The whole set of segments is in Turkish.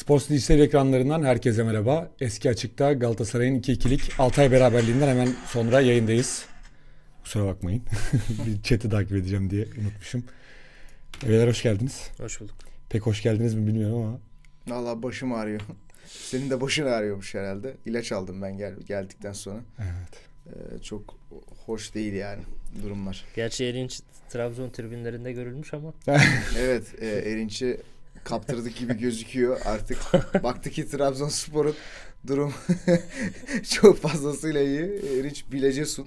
Sports Dijital ekranlarından herkese merhaba. Eski Açık'ta Galatasaray'ın 2-2'lik Altay beraberliğinden hemen sonra yayındayız. Kusura bakmayın. bir chat'i takip edeceğim diye unutmuşum. Beyler hoş geldiniz. Hoş bulduk. Pek hoş geldiniz mi bilmiyorum ama. Valla başım ağrıyor. Senin de başın ağrıyormuş herhalde. İlaç aldım ben gel geldikten sonra. Evet. Ee, çok hoş değil yani durumlar. Gerçi Erinç Trabzon tribünlerinde görülmüş ama. evet e, Erinç'i kaptırdık gibi gözüküyor artık. Baktı ki Trabzonspor'un durum çok fazlasıyla iyi. Rich Bilecesut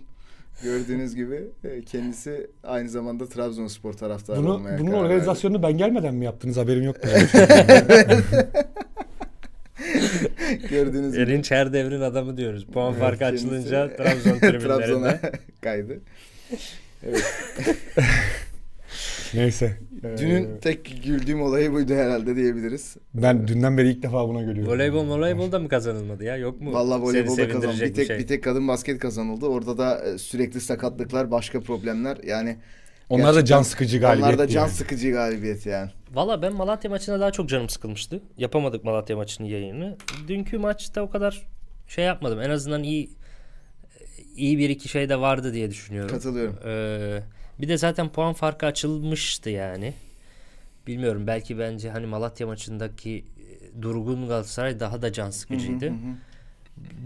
gördüğünüz gibi e, kendisi aynı zamanda Trabzonspor taraftarı Bunu, olmaya Bunun organizasyonunu ben gelmeden mi yaptınız haberim yok. gördüğünüz gibi. Erinç her devrin adamı diyoruz. Puan farkı açılınca Trabzon tribünlerinde. Trabzon'a kaydı. Evet. Neyse. Dünün ee, tek güldüğüm olayı buydu herhalde diyebiliriz. Ben dünden beri ilk defa buna gülüyorum. Voleybol voleybol da mı kazanılmadı ya? Yok mu? Valla voleybol da kazanıldı. Bir tek, şey. bir tek kadın basket kazanıldı. Orada da e, sürekli sakatlıklar, başka problemler. Yani onlar da can sıkıcı galibiyet. Onlar da can yani. sıkıcı galibiyet yani. Valla ben Malatya maçına daha çok canım sıkılmıştı. Yapamadık Malatya maçının yayını. Dünkü maçta o kadar şey yapmadım. En azından iyi iyi bir iki şey de vardı diye düşünüyorum. Katılıyorum. Ee, bir de zaten puan farkı açılmıştı yani. Bilmiyorum belki bence hani Malatya maçındaki e, durgun Galatasaray daha da can sıkıcıydı.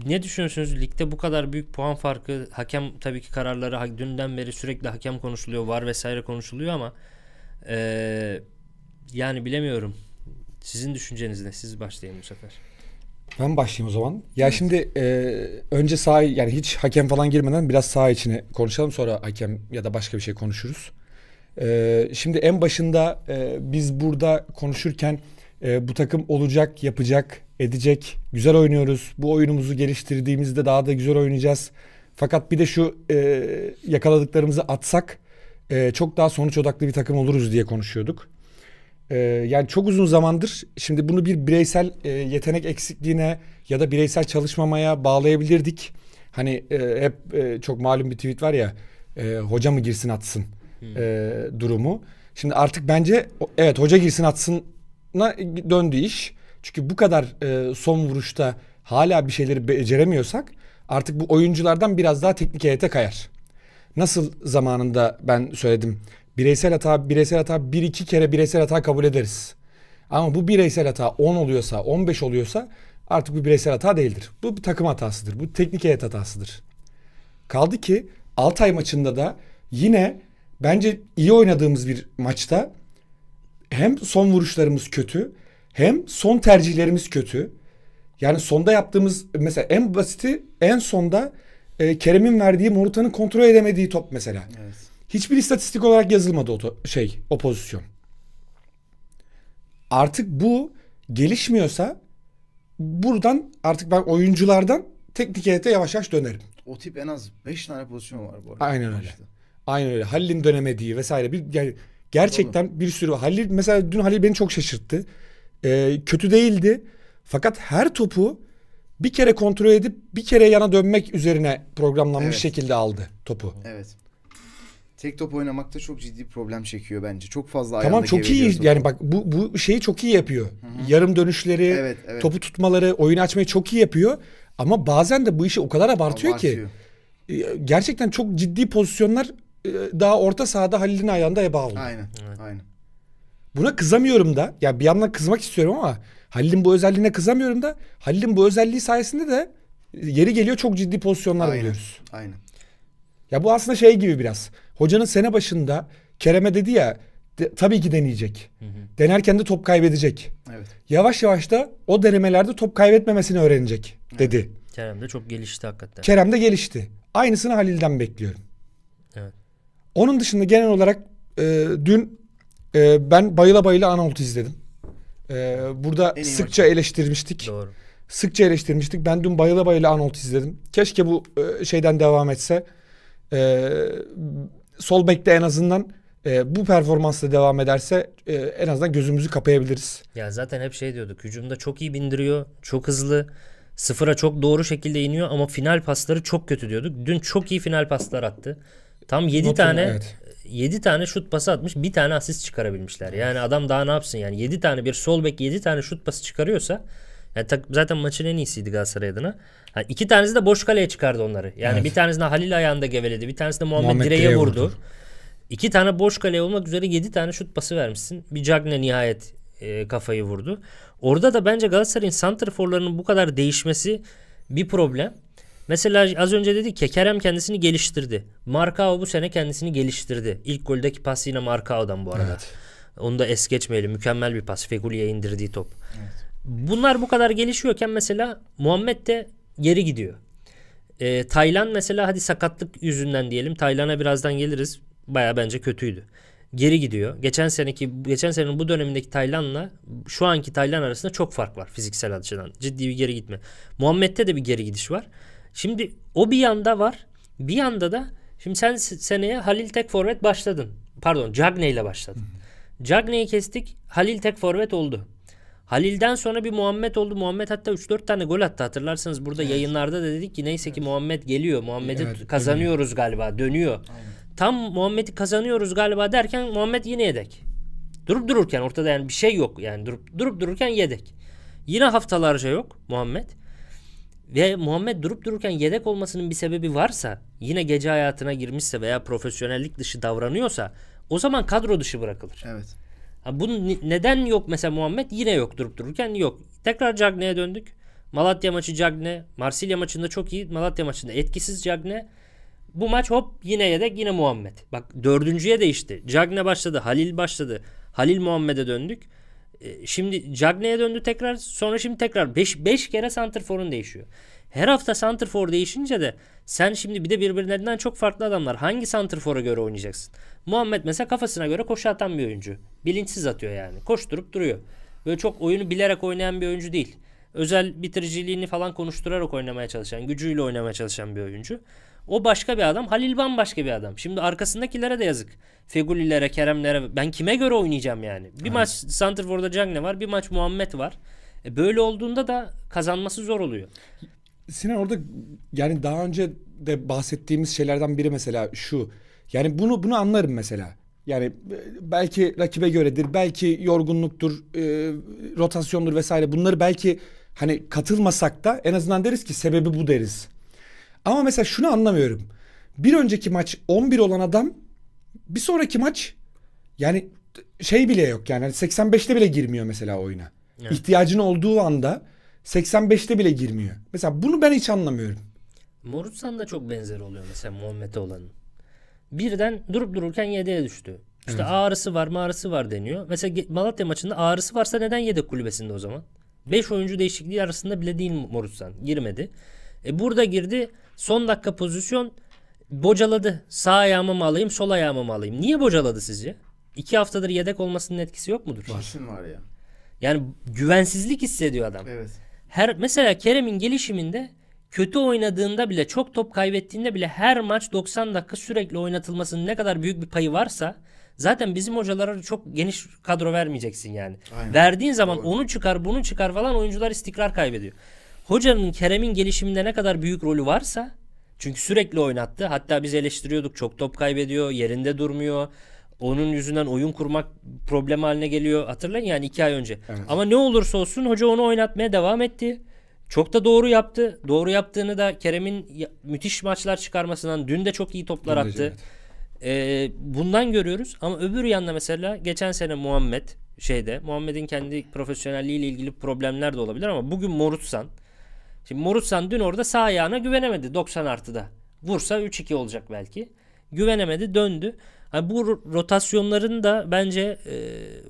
Ne düşünüyorsunuz ligde bu kadar büyük puan farkı hakem tabii ki kararları dünden beri sürekli hakem konuşuluyor var vesaire konuşuluyor ama e, yani bilemiyorum sizin düşünceniz ne siz başlayın bu sefer. Ben başlayayım o zaman. Ya evet. şimdi e, önce sağ yani hiç hakem falan girmeden biraz sağ içine konuşalım sonra hakem ya da başka bir şey konuşuruz. E, şimdi en başında e, biz burada konuşurken e, bu takım olacak, yapacak, edecek, güzel oynuyoruz. Bu oyunumuzu geliştirdiğimizde daha da güzel oynayacağız. Fakat bir de şu e, yakaladıklarımızı atsak e, çok daha sonuç odaklı bir takım oluruz diye konuşuyorduk. Ee, yani çok uzun zamandır şimdi bunu bir bireysel e, yetenek eksikliğine ya da bireysel çalışmamaya bağlayabilirdik. Hani e, hep e, çok malum bir tweet var ya e, hoca mı girsin atsın hmm. e, durumu. Şimdi artık bence evet hoca girsin atsına döndü iş. Çünkü bu kadar e, son vuruşta hala bir şeyleri beceremiyorsak artık bu oyunculardan biraz daha teknik heyete kayar. Nasıl zamanında ben söyledim Bireysel hata, bireysel hata bir iki kere bireysel hata kabul ederiz. Ama bu bireysel hata 10 oluyorsa, 15 oluyorsa artık bu bireysel hata değildir. Bu bir takım hatasıdır. Bu teknik heyet hatasıdır. Kaldı ki Altay maçında da yine bence iyi oynadığımız bir maçta hem son vuruşlarımız kötü hem son tercihlerimiz kötü. Yani sonda yaptığımız mesela en basiti en sonda e, Kerem'in verdiği Morutan'ın kontrol edemediği top mesela. Evet. Hiçbir istatistik olarak yazılmadı o şey o pozisyon. Artık bu gelişmiyorsa buradan artık ben oyunculardan teknik heyete yavaş yavaş dönerim. O tip en az 5 tane pozisyon var bu arada. Aynen öyle. Aynen öyle. Halil'in dönemediği vesaire. Bir, yani gerçekten Doğru. bir sürü. Halil mesela dün Halil beni çok şaşırttı. Ee, kötü değildi. Fakat her topu bir kere kontrol edip bir kere yana dönmek üzerine programlanmış evet. şekilde aldı topu. Evet tek top oynamakta çok ciddi problem çekiyor bence. Çok fazla Tamam çok iyi topu. yani bak bu bu şeyi çok iyi yapıyor. Hı-hı. Yarım dönüşleri, evet, evet. topu tutmaları, oyunu açmayı çok iyi yapıyor. Ama bazen de bu işi o kadar abartıyor, abartıyor. ki e, gerçekten çok ciddi pozisyonlar e, daha orta sahada Halil'in ayağında eba oldu. Aynen. Evet. Aynen. Buna kızamıyorum da. Ya bir yandan kızmak istiyorum ama Halil'in bu özelliğine kızamıyorum da. Halil'in bu özelliği sayesinde de yeri geliyor çok ciddi pozisyonlar aynen, alıyoruz. Aynen. Ya bu aslında şey gibi biraz. Hocanın sene başında Kerem'e dedi ya de, tabii ki deneyecek. Hı hı. Denerken de top kaybedecek. Evet. Yavaş yavaş da o denemelerde top kaybetmemesini öğrenecek dedi. Evet. Kerem de çok gelişti hakikaten. Kerem de gelişti. Aynısını Halil'den bekliyorum. Evet. Onun dışında genel olarak e, dün e, ben bayıla bayıla Anolt'u izledim. E, burada sıkça maçı. eleştirmiştik. Doğru. Sıkça eleştirmiştik. Ben dün bayıla bayıla Anolt'u izledim. Keşke bu e, şeyden devam etse. E, sol bekte en azından e, bu performansla devam ederse e, en azından gözümüzü kapayabiliriz. Ya zaten hep şey diyorduk. Hücumda çok iyi bindiriyor. Çok hızlı. Sıfıra çok doğru şekilde iniyor ama final pasları çok kötü diyorduk. Dün çok iyi final paslar attı. Tam 7 Not tane evet. 7 tane şut pası atmış. Bir tane asist çıkarabilmişler. Yani adam daha ne yapsın yani 7 tane bir sol bek 7 tane şut pası çıkarıyorsa yani zaten maçın en iyisiydi Galatasaray adına. Yani iki tanesi de boş kaleye çıkardı onları. Yani evet. bir tanesini Halil ayağında geveledi. Bir tanesini Muhammed, Muhammed direğe, vurdu. İki tane boş kaleye olmak üzere yedi tane şut pası vermişsin. Bir Cagne nihayet e, kafayı vurdu. Orada da bence Galatasaray'ın santrforlarının bu kadar değişmesi bir problem. Mesela az önce dedi ki kendisini geliştirdi. Markao bu sene kendisini geliştirdi. İlk goldeki pas yine Markao'dan bu arada. Evet. Onu da es geçmeyelim. Mükemmel bir pas. Feguli'ye indirdiği top. Evet. Bunlar bu kadar gelişiyorken mesela Muhammed de geri gidiyor. E, ee, Taylan mesela hadi sakatlık yüzünden diyelim. Taylan'a birazdan geliriz. Baya bence kötüydü. Geri gidiyor. Geçen seneki geçen senenin bu dönemindeki Taylan'la şu anki Taylan arasında çok fark var fiziksel açıdan. Ciddi bir geri gitme. Muhammed'de de bir geri gidiş var. Şimdi o bir yanda var. Bir yanda da şimdi sen seneye Halil Tek forvet başladın. Pardon, Cagney ile başladın. Cagney'i kestik. Halil Tek forvet oldu. Halil'den sonra bir Muhammed oldu. Muhammed hatta 3-4 tane gol attı hatırlarsanız. Burada evet. yayınlarda da dedik ki neyse ki Muhammed geliyor. Muhammed'i evet, kazanıyoruz dönüyor. galiba. Dönüyor. Aynen. Tam Muhammed'i kazanıyoruz galiba derken Muhammed yine yedek. Durup dururken ortada yani bir şey yok. Yani durup durup dururken yedek. Yine haftalarca yok Muhammed. Ve Muhammed durup dururken yedek olmasının bir sebebi varsa, yine gece hayatına girmişse veya profesyonellik dışı davranıyorsa o zaman kadro dışı bırakılır. Evet. Ha, bu neden yok mesela Muhammed yine yok durup dururken yok. Tekrar Cagne'ye döndük. Malatya maçı Cagne. Marsilya maçında çok iyi. Malatya maçında etkisiz Cagne. Bu maç hop yine yedek yine Muhammed. Bak dördüncüye değişti. Cagne başladı. Halil başladı. Halil Muhammed'e döndük. Ee, şimdi Cagne'ye döndü tekrar. Sonra şimdi tekrar 5 kere Santrfor'un değişiyor. Her hafta Santrfor değişince de sen şimdi bir de birbirlerinden çok farklı adamlar. Hangi Santrfor'a göre oynayacaksın? Muhammed mesela kafasına göre koşu atan bir oyuncu. Bilinçsiz atıyor yani. Koşturup duruyor. Böyle çok oyunu bilerek oynayan bir oyuncu değil. Özel bitiriciliğini falan konuşturarak oynamaya çalışan, gücüyle oynamaya çalışan bir oyuncu. O başka bir adam. Halil başka bir adam. Şimdi arkasındakilere de yazık. Fegulilere, Keremlere. Ben kime göre oynayacağım yani? Bir evet. maç Santrfor'da Cagne var. Bir maç Muhammed var. E böyle olduğunda da kazanması zor oluyor. Sinan orada yani daha önce de bahsettiğimiz şeylerden biri mesela şu. Yani bunu bunu anlarım mesela. Yani e, belki rakibe göredir, belki yorgunluktur, e, rotasyondur vesaire. Bunları belki hani katılmasak da en azından deriz ki sebebi bu deriz. Ama mesela şunu anlamıyorum. Bir önceki maç 11 olan adam bir sonraki maç yani şey bile yok yani 85'te hani bile girmiyor mesela oyuna. Evet. İhtiyacın olduğu anda 85'te bile girmiyor. Mesela bunu ben hiç anlamıyorum. Morutsan da çok benzer oluyor mesela Muhammed'e olanın. Birden durup dururken yedeğe düştü. İşte evet. ağrısı var mağrısı var deniyor. Mesela Malatya maçında ağrısı varsa neden yedek kulübesinde o zaman? 5 oyuncu değişikliği arasında bile değil Morutsan. Girmedi. E burada girdi. Son dakika pozisyon bocaladı. Sağ ayağımı mı alayım sol ayağımı mı alayım? Niye bocaladı sizce? İki haftadır yedek olmasının etkisi yok mudur? Başın var ya. Yani güvensizlik hissediyor adam. Evet her mesela Kerem'in gelişiminde kötü oynadığında bile çok top kaybettiğinde bile her maç 90 dakika sürekli oynatılmasının ne kadar büyük bir payı varsa zaten bizim hocalara çok geniş kadro vermeyeceksin yani. Aynen. Verdiğin zaman Doğru. onu çıkar bunu çıkar falan oyuncular istikrar kaybediyor. Hocanın Kerem'in gelişiminde ne kadar büyük rolü varsa çünkü sürekli oynattı. Hatta biz eleştiriyorduk çok top kaybediyor yerinde durmuyor onun yüzünden oyun kurmak problem haline geliyor. Hatırlayın yani iki ay önce. Evet. Ama ne olursa olsun hoca onu oynatmaya devam etti. Çok da doğru yaptı. Doğru yaptığını da Kerem'in müthiş maçlar çıkarmasından dün de çok iyi toplar dün attı. Evet. Ee, bundan görüyoruz ama öbür yanda mesela geçen sene Muhammed şeyde Muhammed'in kendi profesyonelliğiyle ilgili problemler de olabilir ama bugün Morutsan Şimdi Morutsan dün orada sağ ayağına güvenemedi 90 artıda. Vursa 3-2 olacak belki. Güvenemedi döndü. Hani bu rotasyonların da bence e,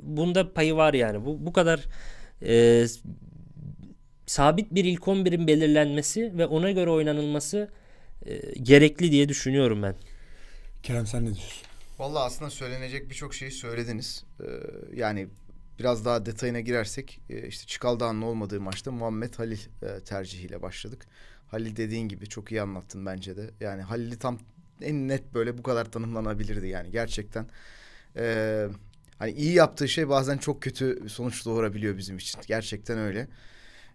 bunda payı var yani. Bu, bu kadar e, sabit bir ilk 11'in belirlenmesi ve ona göre oynanılması e, gerekli diye düşünüyorum ben. Kerem sen ne diyorsun? Valla aslında söylenecek birçok şeyi söylediniz. Ee, yani biraz daha detayına girersek e, işte Çıkaldağ'ın olmadığı maçta Muhammed Halil e, tercihiyle başladık. Halil dediğin gibi çok iyi anlattın bence de. Yani Halil'i tam en net böyle bu kadar tanımlanabilirdi yani gerçekten. Ee, hani iyi yaptığı şey bazen çok kötü sonuç doğurabiliyor bizim için. Gerçekten öyle.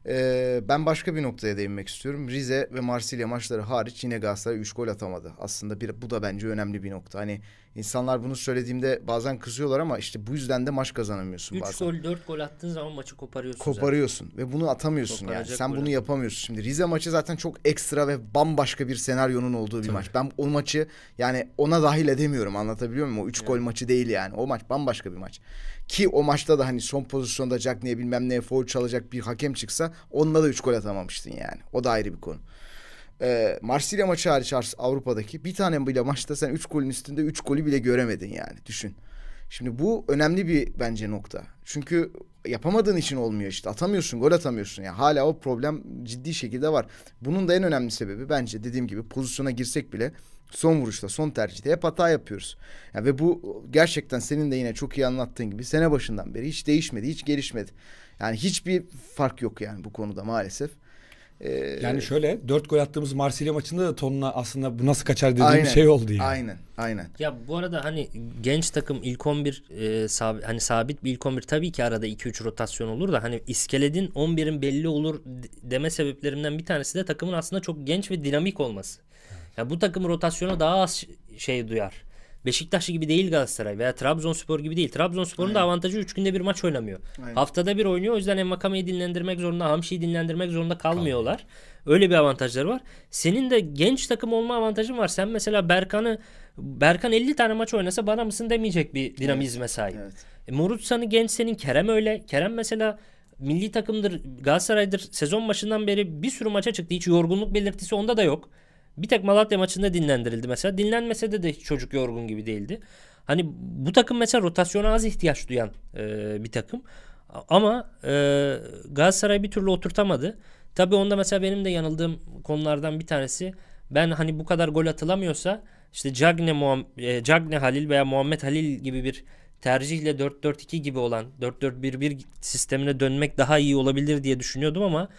Ee, ben başka bir noktaya değinmek istiyorum. Rize ve Marsilya maçları hariç yine Galatasaray 3 gol atamadı. Aslında bir, bu da bence önemli bir nokta. Hani İnsanlar bunu söylediğimde bazen kızıyorlar ama işte bu yüzden de maç kazanamıyorsun bazen. 3 gol 4 gol attığın zaman maçı koparıyorsun. Koparıyorsun zaten. ve bunu atamıyorsun Koparacak yani. Sen bunu atamıyorsun. yapamıyorsun. Şimdi Rize maçı zaten çok ekstra ve bambaşka bir senaryonun olduğu bir Tabii. maç. Ben o maçı yani ona dahil edemiyorum anlatabiliyor muyum? O 3 yani. gol maçı değil yani. O maç bambaşka bir maç. Ki o maçta da hani son pozisyonda Jack ne bilmem ne foul çalacak bir hakem çıksa onunla da 3 gol atamamıştın yani. O da ayrı bir konu e, Marsilya maçı hariç Avrupa'daki bir tane bile maçta sen 3 golün üstünde 3 golü bile göremedin yani düşün. Şimdi bu önemli bir bence nokta. Çünkü yapamadığın için olmuyor işte. Atamıyorsun, gol atamıyorsun. Yani hala o problem ciddi şekilde var. Bunun da en önemli sebebi bence dediğim gibi pozisyona girsek bile son vuruşta, son tercihte hep hata yapıyoruz. Yani ve bu gerçekten senin de yine çok iyi anlattığın gibi sene başından beri hiç değişmedi, hiç gelişmedi. Yani hiçbir fark yok yani bu konuda maalesef. Ee, yani şöyle dört gol attığımız Marsilya maçında da tonla aslında bu nasıl kaçar dediğim aynen, şey oldu yani. Aynen aynen. Ya bu arada hani genç takım ilk 11 e, sab hani sabit bir ilk 11 tabii ki arada 2-3 rotasyon olur da hani iskeledin 11'in belli olur deme sebeplerimden bir tanesi de takımın aslında çok genç ve dinamik olması. Ya bu takım rotasyona daha az şey duyar. Beşiktaş gibi değil Galatasaray veya Trabzonspor gibi değil. Trabzonspor'un da avantajı 3 günde bir maç oynamıyor. Aynen. Haftada bir oynuyor. O yüzden Emmakame'yi dinlendirmek zorunda, Hamşi'yi dinlendirmek zorunda kalmıyorlar. Kalmıyor. Öyle bir avantajları var. Senin de genç takım olma avantajın var. Sen mesela Berkan'ı Berkan 50 tane maç oynasa bana mısın demeyecek bir dinamizme evet. sahip. Evet. E, Murutsan'ı genç senin Kerem öyle. Kerem mesela milli takımdır, Galatasaray'dır. Sezon başından beri bir sürü maça çıktı. Hiç yorgunluk belirtisi onda da yok. Bir tek Malatya maçında dinlendirildi mesela. Dinlenmese de de çocuk yorgun gibi değildi. Hani bu takım mesela rotasyona az ihtiyaç duyan e, bir takım. Ama e, Galatasaray bir türlü oturtamadı. Tabii onda mesela benim de yanıldığım konulardan bir tanesi ben hani bu kadar gol atılamıyorsa işte Cagne, Muam, e, Cagne Halil veya Muhammed Halil gibi bir tercihle 4-4-2 gibi olan 4-4-1-1 sistemine dönmek daha iyi olabilir diye düşünüyordum ama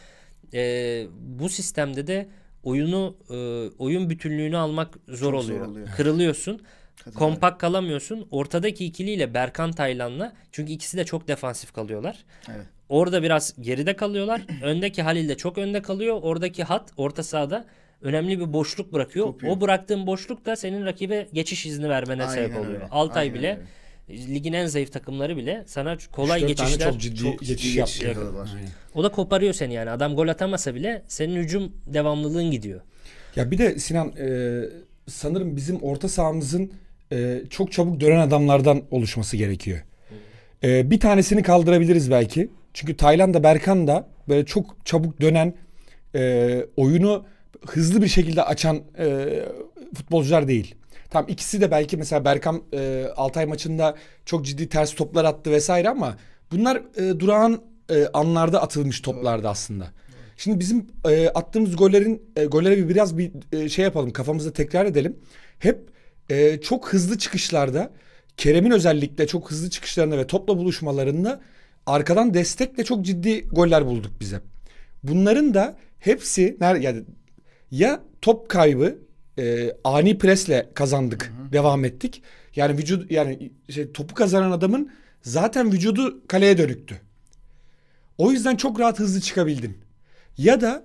e, bu sistemde de oyunu e, oyun bütünlüğünü almak zor oluyor. Zor oluyor. Kırılıyorsun. Hadi kompak abi. kalamıyorsun. Ortadaki ikiliyle Berkan Taylan'la çünkü ikisi de çok defansif kalıyorlar. Evet. Orada biraz geride kalıyorlar. Öndeki Halil de çok önde kalıyor. Oradaki hat orta sahada önemli bir boşluk bırakıyor. Kopuyor. O bıraktığın boşluk da senin rakibe geçiş izni vermene Aynen sebep oluyor. Öyle. Altay Aynen bile öyle ligin en zayıf takımları bile sana kolay geçişler çok ciddi, çok ciddi geçiş yapıyorlar. O da koparıyor seni yani. Adam gol atamasa bile senin hücum devamlılığın gidiyor. Ya bir de Sinan e, sanırım bizim orta sahamızın e, çok çabuk dönen adamlardan oluşması gerekiyor. E, bir tanesini kaldırabiliriz belki. Çünkü Tayland'da Berkan da böyle çok çabuk dönen e, oyunu hızlı bir şekilde açan e, futbolcular değil. Tam ikisi de belki mesela Berkam e, Altay maçında çok ciddi ters toplar attı vesaire ama bunlar e, durağan e, anlarda atılmış toplardı aslında. Şimdi bizim e, attığımız gollerin e, gollere bir biraz bir e, şey yapalım kafamızda tekrar edelim. Hep e, çok hızlı çıkışlarda Kerem'in özellikle çok hızlı çıkışlarında ve topla buluşmalarında arkadan destekle çok ciddi goller bulduk bize. Bunların da hepsi yani ya top kaybı e, ani presle kazandık. Hı hı. Devam ettik. Yani vücut yani şey, topu kazanan adamın zaten vücudu kaleye dönüktü. O yüzden çok rahat hızlı çıkabildin. Ya da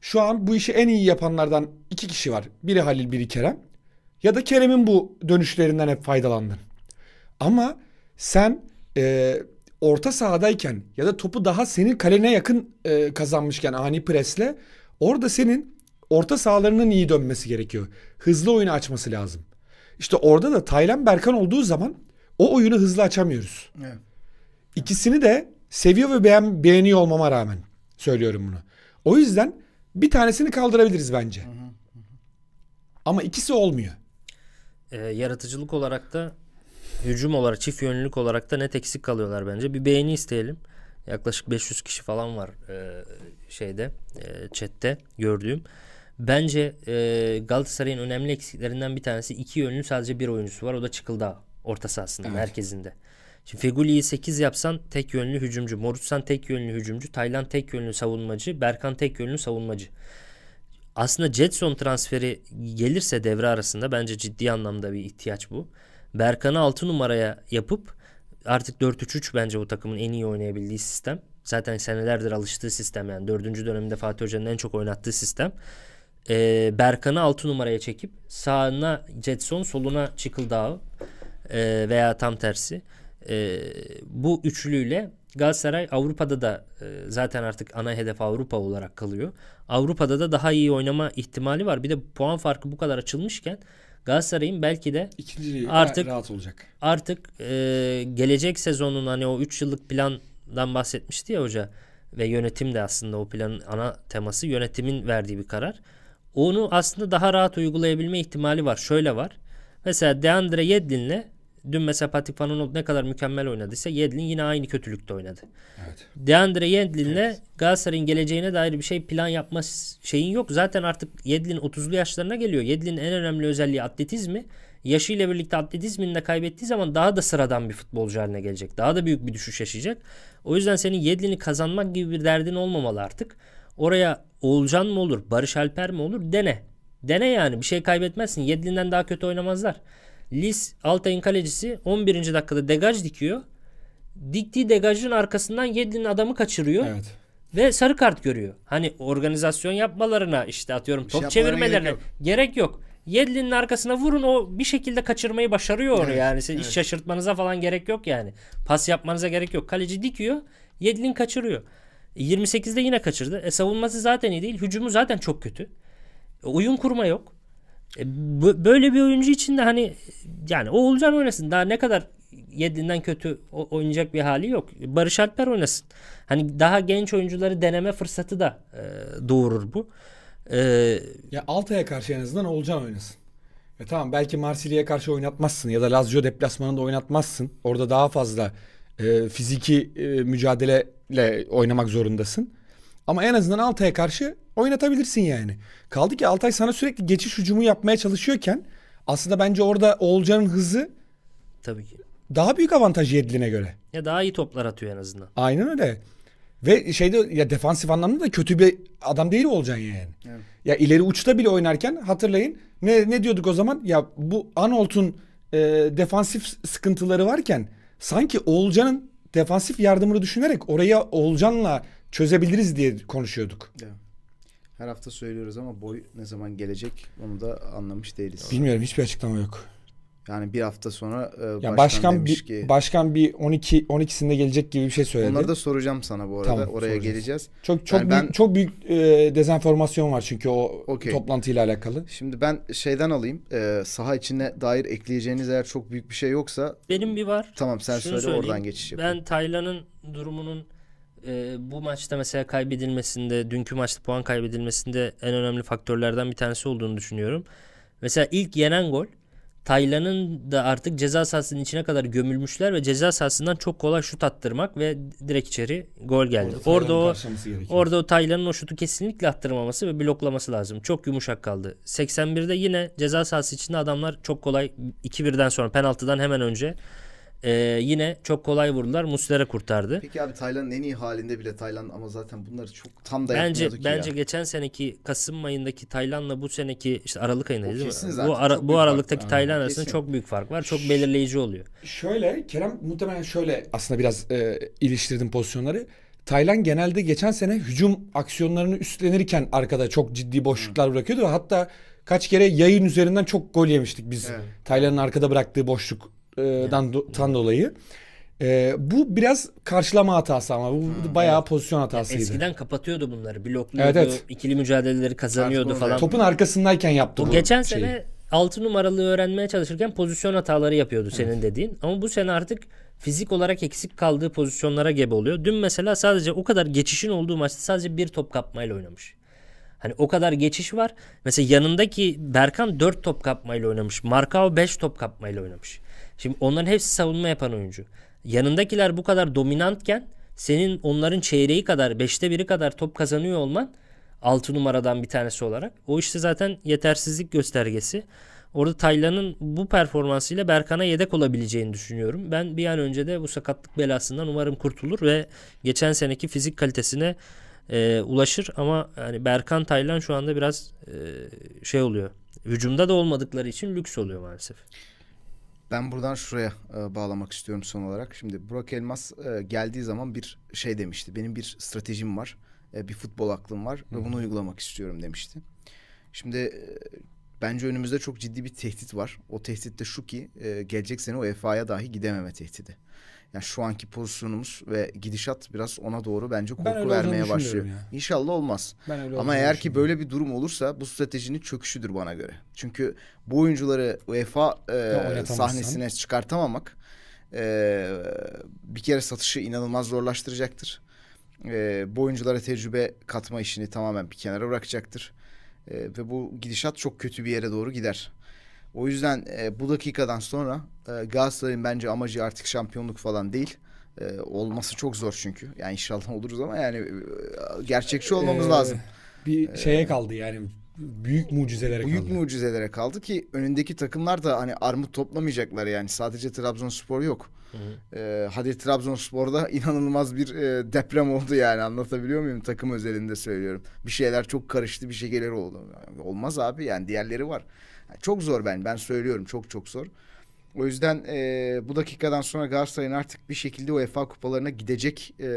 şu an bu işi en iyi yapanlardan iki kişi var. Biri Halil, biri Kerem. Ya da Kerem'in bu dönüşlerinden hep faydalandın. Ama sen e, orta sahadayken ya da topu daha senin kalene yakın e, kazanmışken ani presle orada senin orta sahalarının iyi dönmesi gerekiyor. Hızlı oyunu açması lazım. İşte orada da Taylan Berkan olduğu zaman o oyunu hızlı açamıyoruz. Evet. İkisini de seviyor ve beğen, beğeniyor olmama rağmen söylüyorum bunu. O yüzden bir tanesini kaldırabiliriz bence. Hı hı Ama ikisi olmuyor. Ee, yaratıcılık olarak da hücum olarak çift yönlülük olarak da net eksik kalıyorlar bence. Bir beğeni isteyelim. Yaklaşık 500 kişi falan var e, şeyde e, chatte gördüğüm. Bence e, Galatasaray'ın önemli eksiklerinden bir tanesi iki yönlü sadece bir oyuncusu var. O da Çıkıldağ orta sahasında evet. merkezinde. Şimdi Feguli'yi 8 yapsan tek yönlü hücumcu. Morutsan tek yönlü hücumcu. Taylan tek yönlü savunmacı. Berkan tek yönlü savunmacı. Aslında Jetson transferi gelirse devre arasında bence ciddi anlamda bir ihtiyaç bu. Berkan'ı 6 numaraya yapıp artık 4-3-3 bence bu takımın en iyi oynayabildiği sistem. Zaten senelerdir alıştığı sistem yani 4. döneminde Fatih Hoca'nın en çok oynattığı sistem e, Berkan'ı 6 numaraya çekip sağına Jetson soluna Çıkıldağ e, veya tam tersi e, bu üçlüyle Galatasaray Avrupa'da da e, zaten artık ana hedef Avrupa olarak kalıyor. Avrupa'da da daha iyi oynama ihtimali var. Bir de puan farkı bu kadar açılmışken Galatasaray'ın belki de İkinciliği artık rahat olacak. Artık e, gelecek sezonun hani o 3 yıllık plandan bahsetmişti ya hoca ve yönetim de aslında o planın ana teması yönetimin verdiği bir karar onu aslında daha rahat uygulayabilme ihtimali var. Şöyle var. Mesela Deandre Yedlin'le dün mesela Patrick Van ne kadar mükemmel oynadıysa Yedlin yine aynı kötülükte oynadı. Evet. Deandre Yedlin'le evet. Galatasaray'ın geleceğine dair bir şey plan yapma şeyin yok. Zaten artık Yedlin 30'lu yaşlarına geliyor. Yedlin'in en önemli özelliği atletizmi. Yaşıyla birlikte atletizmini de kaybettiği zaman daha da sıradan bir futbolcu haline gelecek. Daha da büyük bir düşüş yaşayacak. O yüzden senin Yedlin'i kazanmak gibi bir derdin olmamalı artık. Oraya Oğulcan mı olur? Barış Alper mi olur? Dene. Dene yani bir şey kaybetmezsin. Yedlin'den daha kötü oynamazlar. Lis Altay'ın kalecisi 11. dakikada degaj dikiyor. Diktiği degajın arkasından Yedlin'in adamı kaçırıyor. Evet. Ve sarı kart görüyor. Hani organizasyon yapmalarına işte atıyorum bir top şey çevirmelerine gerek yok. Gerek yok. Yedlin'in arkasına vurun o bir şekilde kaçırmayı başarıyor evet, yani. Siz evet. iş şaşırtmanıza falan gerek yok yani. Pas yapmanıza gerek yok. Kaleci dikiyor. Yedlin kaçırıyor. 28'de e, yine kaçırdı. E, savunması zaten iyi değil. Hücumu zaten çok kötü. E, oyun kurma yok. E, böyle bir oyuncu için de hani yani o Olcan oynasın. Daha ne kadar yedinden kötü oynayacak bir hali yok. E, Barış Alper oynasın. Hani daha genç oyuncuları deneme fırsatı da e, doğurur bu. E, ya Altay'a karşı en azından Olcan oynasın. E tamam belki Marsilya'ya karşı oynatmazsın ya da Lazio deplasmanında oynatmazsın. Orada daha fazla e, fiziki e, mücadele ile oynamak zorundasın. Ama en azından Altay'a karşı oynatabilirsin yani. Kaldı ki Altay sana sürekli geçiş hücumu yapmaya çalışıyorken aslında bence orada Oğulcan'ın hızı tabii ki daha büyük avantaj Yedlin'e göre. Ya daha iyi toplar atıyor en azından. Aynen öyle. Ve şeyde ya defansif anlamda da kötü bir adam değil Oğulcan yani. Evet. Ya ileri uçta bile oynarken hatırlayın ne ne diyorduk o zaman? Ya bu Anolt'un e, defansif sıkıntıları varken sanki Oğulcan'ın defansif yardımını düşünerek oraya Olcan'la çözebiliriz diye konuşuyorduk. Her hafta söylüyoruz ama boy ne zaman gelecek onu da anlamış değiliz. Bilmiyorum hiçbir açıklama yok. Yani bir hafta sonra e, başkan, ya başkan demiş bir, ki. Başkan bir 12 12'sinde gelecek gibi bir şey söyledi. Onları da soracağım sana bu arada. Tamam, Oraya soracağız. geleceğiz. Çok çok yani büyük, ben, çok büyük e, dezenformasyon var çünkü o okay. toplantıyla alakalı. Şimdi ben şeyden alayım. E, saha içine dair ekleyeceğiniz eğer çok büyük bir şey yoksa. Benim bir var. Tamam sen Şunu söyle oradan geçiş yap. Ben Taylan'ın durumunun e, bu maçta mesela kaybedilmesinde, dünkü maçta puan kaybedilmesinde en önemli faktörlerden bir tanesi olduğunu düşünüyorum. Mesela ilk yenen gol Taylan'ın da artık ceza sahasının içine kadar gömülmüşler ve ceza sahasından çok kolay şut attırmak ve direkt içeri gol geldi. Orada, orada o orada o Taylan'ın o şutu kesinlikle attırmaması ve bloklaması lazım. Çok yumuşak kaldı. 81'de yine ceza sahası içinde adamlar çok kolay 2-1'den sonra penaltıdan hemen önce e, yine çok kolay vurdular. Muslera kurtardı. Peki abi Tayland'ın en iyi halinde bile Tayland ama zaten bunları çok tam da bence ki bence ya. geçen seneki Kasım ayındaki Tayland'la bu seneki işte Aralık ayında değil mi? Bu ara, bu aralıktaki fark. Tayland arasında kesin. çok büyük fark var. Çok belirleyici oluyor. Şöyle Kerem muhtemelen şöyle aslında biraz e, iliştirdim pozisyonları. Taylan genelde geçen sene hücum aksiyonlarını üstlenirken arkada çok ciddi boşluklar bırakıyordu. Hatta kaç kere yayın üzerinden çok gol yemiştik biz. Evet. Taylan'ın arkada bıraktığı boşluk dan dolayı. E, bu biraz karşılama hatası ama bu hmm, bayağı evet. pozisyon hatasıydı. Eskiden kapatıyordu bunları, blokluyordu, evet, evet. ikili mücadeleleri kazanıyordu Artık falan. Topun arkasındayken yaptı bu. Geçen şeyi. sene 6 numaralı öğrenmeye çalışırken pozisyon hataları yapıyordu senin evet. dediğin. Ama bu sene artık fizik olarak eksik kaldığı pozisyonlara gebe oluyor. Dün mesela sadece o kadar geçişin olduğu maçta sadece bir top kapmayla oynamış. Hani o kadar geçiş var. Mesela yanındaki Berkan 4 top kapmayla oynamış. Markao 5 top kapmayla oynamış. Şimdi onların hepsi savunma yapan oyuncu. Yanındakiler bu kadar dominantken senin onların çeyreği kadar, beşte biri kadar top kazanıyor olman altı numaradan bir tanesi olarak. O işte zaten yetersizlik göstergesi. Orada Taylan'ın bu performansıyla Berkan'a yedek olabileceğini düşünüyorum. Ben bir an önce de bu sakatlık belasından umarım kurtulur ve geçen seneki fizik kalitesine e, ulaşır ama yani Berkan Taylan şu anda biraz e, şey oluyor. Hücumda da olmadıkları için lüks oluyor maalesef. Ben buradan şuraya e, bağlamak istiyorum son olarak. Şimdi Burak Elmas e, geldiği zaman bir şey demişti. Benim bir stratejim var. E, bir futbol aklım var ve bunu uygulamak istiyorum demişti. Şimdi e, bence önümüzde çok ciddi bir tehdit var. O tehdit de şu ki e, gelecek sene UEFA'ya dahi gidememe tehdidi. Yani şu anki pozisyonumuz ve gidişat biraz ona doğru bence korku vermeye başlıyor. Yani. İnşallah olmaz. Ben öyle Ama eğer ki böyle bir durum olursa bu stratejinin çöküşüdür bana göre. Çünkü bu oyuncuları UEFA e, sahnesine çıkartamamak e, bir kere satışı inanılmaz zorlaştıracaktır. E, bu oyunculara tecrübe katma işini tamamen bir kenara bırakacaktır. E, ve bu gidişat çok kötü bir yere doğru gider. O yüzden e, bu dakikadan sonra e, Galatasaray'ın bence amacı artık şampiyonluk falan değil. E, olması çok zor çünkü. Yani inşallah oluruz ama yani e, gerçekçi olmamız ee, lazım. Bir ee, şeye kaldı yani büyük mucizelere büyük kaldı. Büyük mucizelere kaldı ki önündeki takımlar da hani armut toplamayacaklar yani. Sadece Trabzonspor yok. Hı hı. E, hadi Trabzonspor'da inanılmaz bir e, deprem oldu yani anlatabiliyor muyum? Takım özelinde söylüyorum. Bir şeyler çok karıştı bir şeyler oldu. Olmaz abi yani diğerleri var. Yani çok zor ben ben söylüyorum çok çok zor. O yüzden e, bu dakikadan sonra Galatasaray'ın artık bir şekilde UEFA kupalarına gidecek e,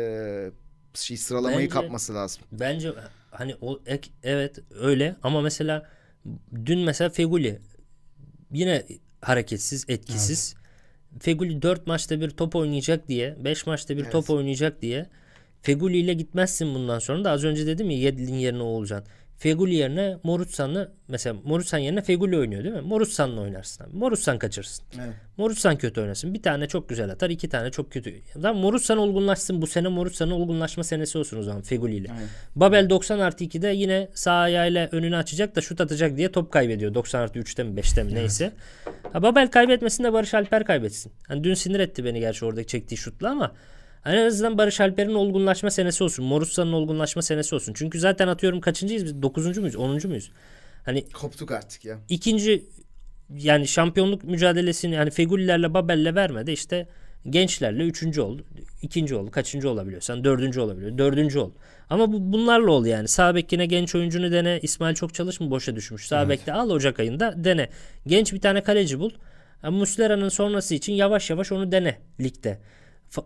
şey sıralamayı bence, kapması lazım. Bence e, hani o ek, evet öyle ama mesela dün mesela Feguli yine hareketsiz, etkisiz. Evet. Feguli 4 maçta bir top oynayacak diye, 5 maçta bir evet. top oynayacak diye Feguli ile gitmezsin bundan sonra da az önce dedim ya Yedlin yerine olacaksın. Feguli yerine Morutsan'ı mesela Morutsan yerine Feguli oynuyor değil mi? Morutsan'la oynarsın. Abi. Morutsan kaçırsın. Evet. Morutsan kötü oynasın. Bir tane çok güzel atar. iki tane çok kötü. Lan Morutsan olgunlaşsın. Bu sene Morutsan'ın olgunlaşma senesi olsun o zaman Feguli ile. Evet. Babel 90 artı 2'de yine sağ ayağıyla önünü açacak da şut atacak diye top kaybediyor. 90 artı 3'te mi 5'te mi neyse. Evet. Ha, Babel kaybetmesin de Barış Alper kaybetsin. Yani dün sinir etti beni gerçi oradaki çektiği şutla ama Hani en azından Barış Alper'in olgunlaşma senesi olsun. Morussa'nın olgunlaşma senesi olsun. Çünkü zaten atıyorum kaçıncıyız biz? Dokuzuncu muyuz? Onuncu muyuz? Hani koptuk artık ya. İkinci yani şampiyonluk mücadelesini yani Fegülilerle Babel'le vermedi işte gençlerle üçüncü oldu, ikinci ol, kaçıncı olabiliyorsan dördüncü olabiliyor, dördüncü ol. Ama bu, bunlarla ol yani. Sağ bekine genç oyuncunu dene. İsmail çok çalış mı boşa düşmüş. Sağ evet. bekte al Ocak ayında dene. Genç bir tane kaleci bul. Muslera'nın sonrası için yavaş yavaş onu dene ligde.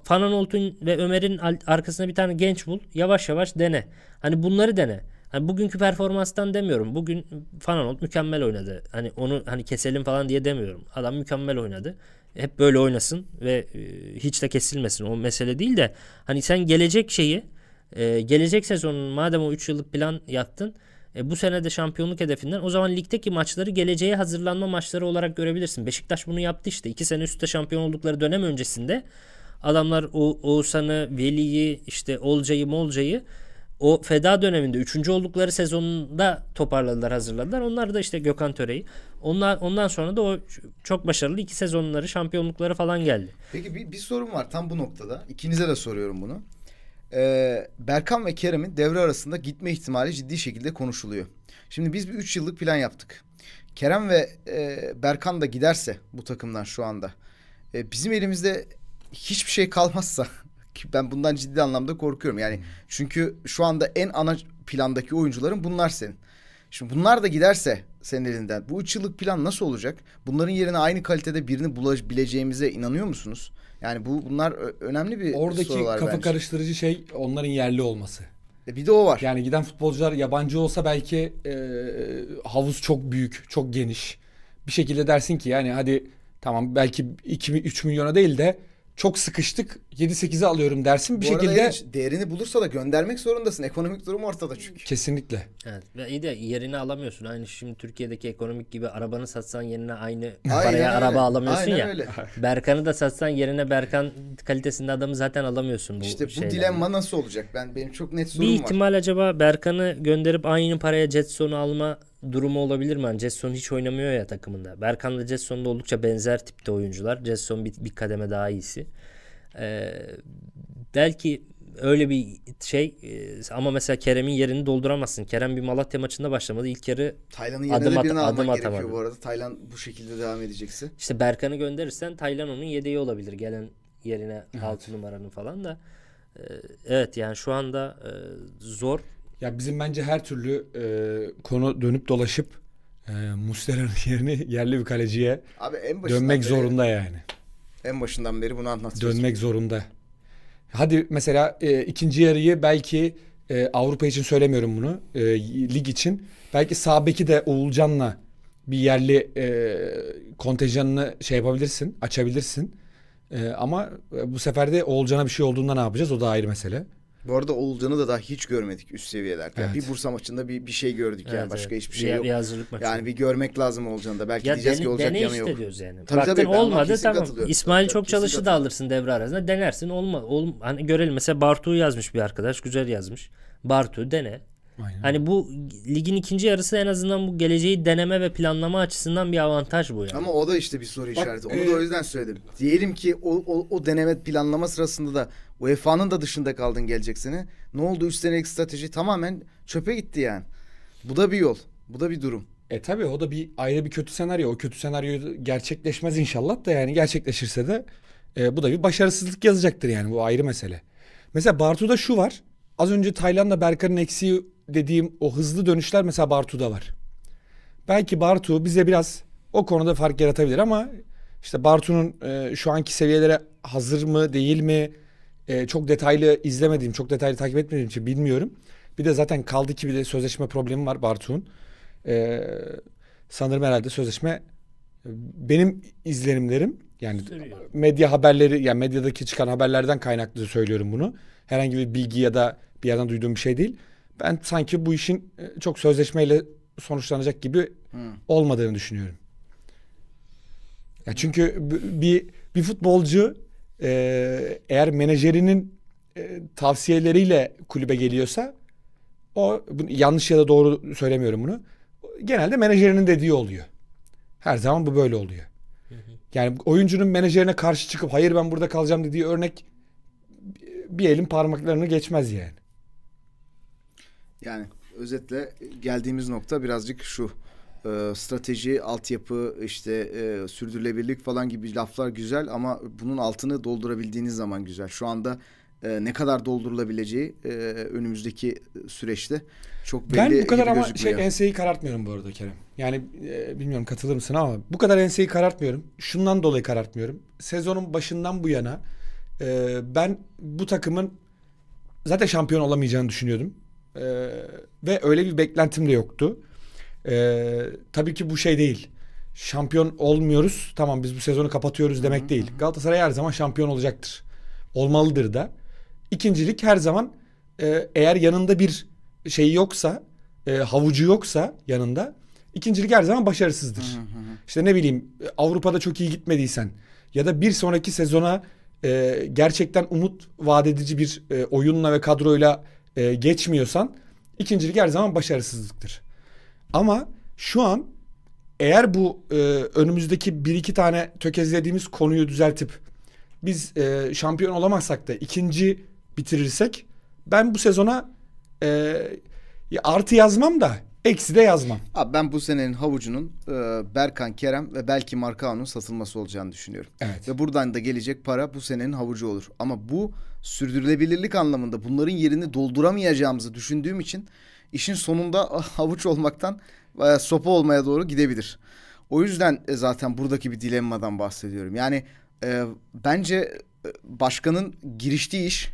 Fananolt'un ve Ömer'in arkasına bir tane genç bul. Yavaş yavaş dene. Hani bunları dene. Hani bugünkü performanstan demiyorum. Bugün Fananolt mükemmel oynadı. Hani onu hani keselim falan diye demiyorum. Adam mükemmel oynadı. Hep böyle oynasın ve e, hiç de kesilmesin. O mesele değil de hani sen gelecek şeyi e, gelecek sezonun madem o 3 yıllık plan yaptın e, bu sene de şampiyonluk hedefinden o zaman ligdeki maçları geleceğe hazırlanma maçları olarak görebilirsin. Beşiktaş bunu yaptı işte. 2 sene üstte şampiyon oldukları dönem öncesinde Adamlar o Oğuzhan'ı, Veli'yi, işte Olcay'ı, Molcay'ı o feda döneminde 3. oldukları sezonunda toparladılar, hazırladılar. Onlar da işte Gökhan Töre'yi. Onlar ondan sonra da o çok başarılı iki sezonları, şampiyonlukları falan geldi. Peki bir, bir sorun var tam bu noktada. İkinize de soruyorum bunu. Ee, Berkan ve Kerem'in devre arasında gitme ihtimali ciddi şekilde konuşuluyor. Şimdi biz bir 3 yıllık plan yaptık. Kerem ve e, Berkan da giderse bu takımdan şu anda e, bizim elimizde hiçbir şey kalmazsa ki ben bundan ciddi anlamda korkuyorum. Yani çünkü şu anda en ana plandaki oyuncuların bunlar senin. Şimdi bunlar da giderse senin elinden bu üç yıllık plan nasıl olacak? Bunların yerine aynı kalitede birini bulabileceğimize inanıyor musunuz? Yani bu bunlar önemli bir Oradaki sorular kafa bence. karıştırıcı şey onların yerli olması. E, bir de o var. Yani giden futbolcular yabancı olsa belki e, havuz çok büyük, çok geniş. Bir şekilde dersin ki yani hadi tamam belki 2 3 milyona değil de çok sıkıştık 7-8'e alıyorum dersin. Bir Bu şekilde hiç değerini bulursa da göndermek zorundasın. Ekonomik durum ortada çünkü. kesinlikle. Evet. İyi de yerini alamıyorsun. Aynı şimdi Türkiye'deki ekonomik gibi arabanı satsan yerine aynı paraya Aynen öyle. araba alamıyorsun Aynen ya. öyle. Berkan'ı da satsan yerine Berkan kalitesinde adamı zaten alamıyorsun bu İşte bu şeylerle. dilemma nasıl olacak? Ben benim çok net sorum Bir var. ihtimal acaba Berkan'ı gönderip aynı paraya Jetson'u alma durumu olabilir mi? Hani Jetson hiç oynamıyor ya takımında. Berkan da Jetson da oldukça benzer tipte oyuncular. Jetson bir, bir kademe daha iyisi. Ee, belki öyle bir şey e, ama mesela Kerem'in yerini dolduramazsın. Kerem bir Malatya maçında başlamadı. İlk yarı Taylan'ın yerine adım, at- birini almak adım gerekiyor atamadı. bu arada. Taylan bu şekilde devam edecekse. İşte Berkan'ı gönderirsen Taylan onun yedeği olabilir. Gelen yerine evet. 6 numaranın falan da. Ee, evet yani şu anda e, zor ya bizim bence her türlü e, konu dönüp dolaşıp e, Muslera'nın yerini yerli bir kaleciye Abi en dönmek beri, zorunda yani. En başından beri bunu anlatıyorsun. Dönmek zorunda. Hadi mesela e, ikinci yarıyı belki e, Avrupa için söylemiyorum bunu. E, lig için. Belki Sabek'i de Oğulcan'la bir yerli e, kontenjanını şey yapabilirsin, açabilirsin. E, ama e, bu sefer de Oğulcan'a bir şey olduğunda ne yapacağız? O da ayrı mesele. Bu arada Oğulcan'ı da daha hiç görmedik üst seviyelerde. Evet. Yani bir Bursa maçında bir, bir şey gördük evet, yani. Başka evet. hiçbir şey yok. Bir Yani bir görmek lazım Oğulcan'ı da. Belki ya diyeceğiz dene, ki olacak yanı yok. yani. Tabii Baktın olmadı tamam. İsmail çok çalışı da alırsın devre arasında. Denersin olma. Ol, hani görelim mesela Bartu yazmış bir arkadaş. Güzel yazmış. Bartu dene. Aynen. Hani bu ligin ikinci yarısı en azından bu geleceği deneme ve planlama açısından bir avantaj bu yani. Ama o da işte bir soru Bak, işareti. Onu e... da o yüzden söyledim. Diyelim ki o, o, o deneme planlama sırasında da UEFA'nın da dışında kaldın gelecek sene. Ne oldu 3 senelik strateji tamamen çöpe gitti yani. Bu da bir yol. Bu da bir durum. E tabii o da bir ayrı bir kötü senaryo. O kötü senaryo gerçekleşmez inşallah da yani gerçekleşirse de e, bu da bir başarısızlık yazacaktır yani bu ayrı mesele. Mesela Bartu'da şu var. Az önce Taylan'la Berkan'ın eksiği dediğim o hızlı dönüşler mesela Bartu'da var. Belki Bartu bize biraz o konuda fark yaratabilir ama işte Bartu'nun e, şu anki seviyelere hazır mı değil mi? e, çok detaylı izlemediğim, çok detaylı takip etmediğim için bilmiyorum. Bir de zaten kaldı ki bir de sözleşme problemi var Bartu'nun. E, sanırım herhalde sözleşme benim izlenimlerim yani Sürüyor. medya haberleri yani medyadaki çıkan haberlerden kaynaklı söylüyorum bunu. Herhangi bir bilgi ya da bir yerden duyduğum bir şey değil. Ben sanki bu işin e, çok sözleşmeyle sonuçlanacak gibi hmm. olmadığını düşünüyorum. Ya çünkü bir bir futbolcu ee, eğer menajerinin e, tavsiyeleriyle kulübe geliyorsa o yanlış ya da doğru söylemiyorum bunu. Genelde menajerinin dediği oluyor. Her zaman bu böyle oluyor. Yani oyuncunun menajerine karşı çıkıp hayır ben burada kalacağım dediği örnek bir elin parmaklarını geçmez yani. Yani özetle geldiğimiz nokta birazcık şu e, strateji, altyapı, işte e, sürdürülebilirlik falan gibi laflar güzel ama bunun altını doldurabildiğiniz zaman güzel. Şu anda e, ne kadar doldurulabileceği e, önümüzdeki süreçte çok belli Ben bu kadar ama gözükmüyor. şey enseyi karartmıyorum bu arada Kerem. Yani e, bilmiyorum katılır mısın ama bu kadar enseyi karartmıyorum. Şundan dolayı karartmıyorum. Sezonun başından bu yana e, ben bu takımın zaten şampiyon olamayacağını düşünüyordum. E, ve öyle bir beklentim de yoktu. Ee, tabii ki bu şey değil. Şampiyon olmuyoruz. Tamam biz bu sezonu kapatıyoruz demek değil. Galatasaray her zaman şampiyon olacaktır. Olmalıdır da. İkincilik her zaman e, eğer yanında bir şey yoksa, e, havucu yoksa yanında ikincilik her zaman başarısızdır. İşte ne bileyim e, Avrupa'da çok iyi gitmediysen ya da bir sonraki sezona e, gerçekten umut vaat bir e, oyunla ve kadroyla e, geçmiyorsan ikincilik her zaman başarısızlıktır. Ama şu an eğer bu e, önümüzdeki bir iki tane tökezlediğimiz konuyu düzeltip biz e, şampiyon olamazsak da ikinci bitirirsek ben bu sezona e, ya artı yazmam da eksi de yazmam. Abi ben bu senenin havucunun e, Berkan, Kerem ve belki Markao'nun satılması olacağını düşünüyorum. Evet. Ve buradan da gelecek para bu senenin havucu olur. Ama bu sürdürülebilirlik anlamında bunların yerini dolduramayacağımızı düşündüğüm için işin sonunda havuç olmaktan e, sopa olmaya doğru gidebilir. O yüzden e, zaten buradaki bir dilemmadan bahsediyorum. Yani e, bence e, başkanın giriştiği iş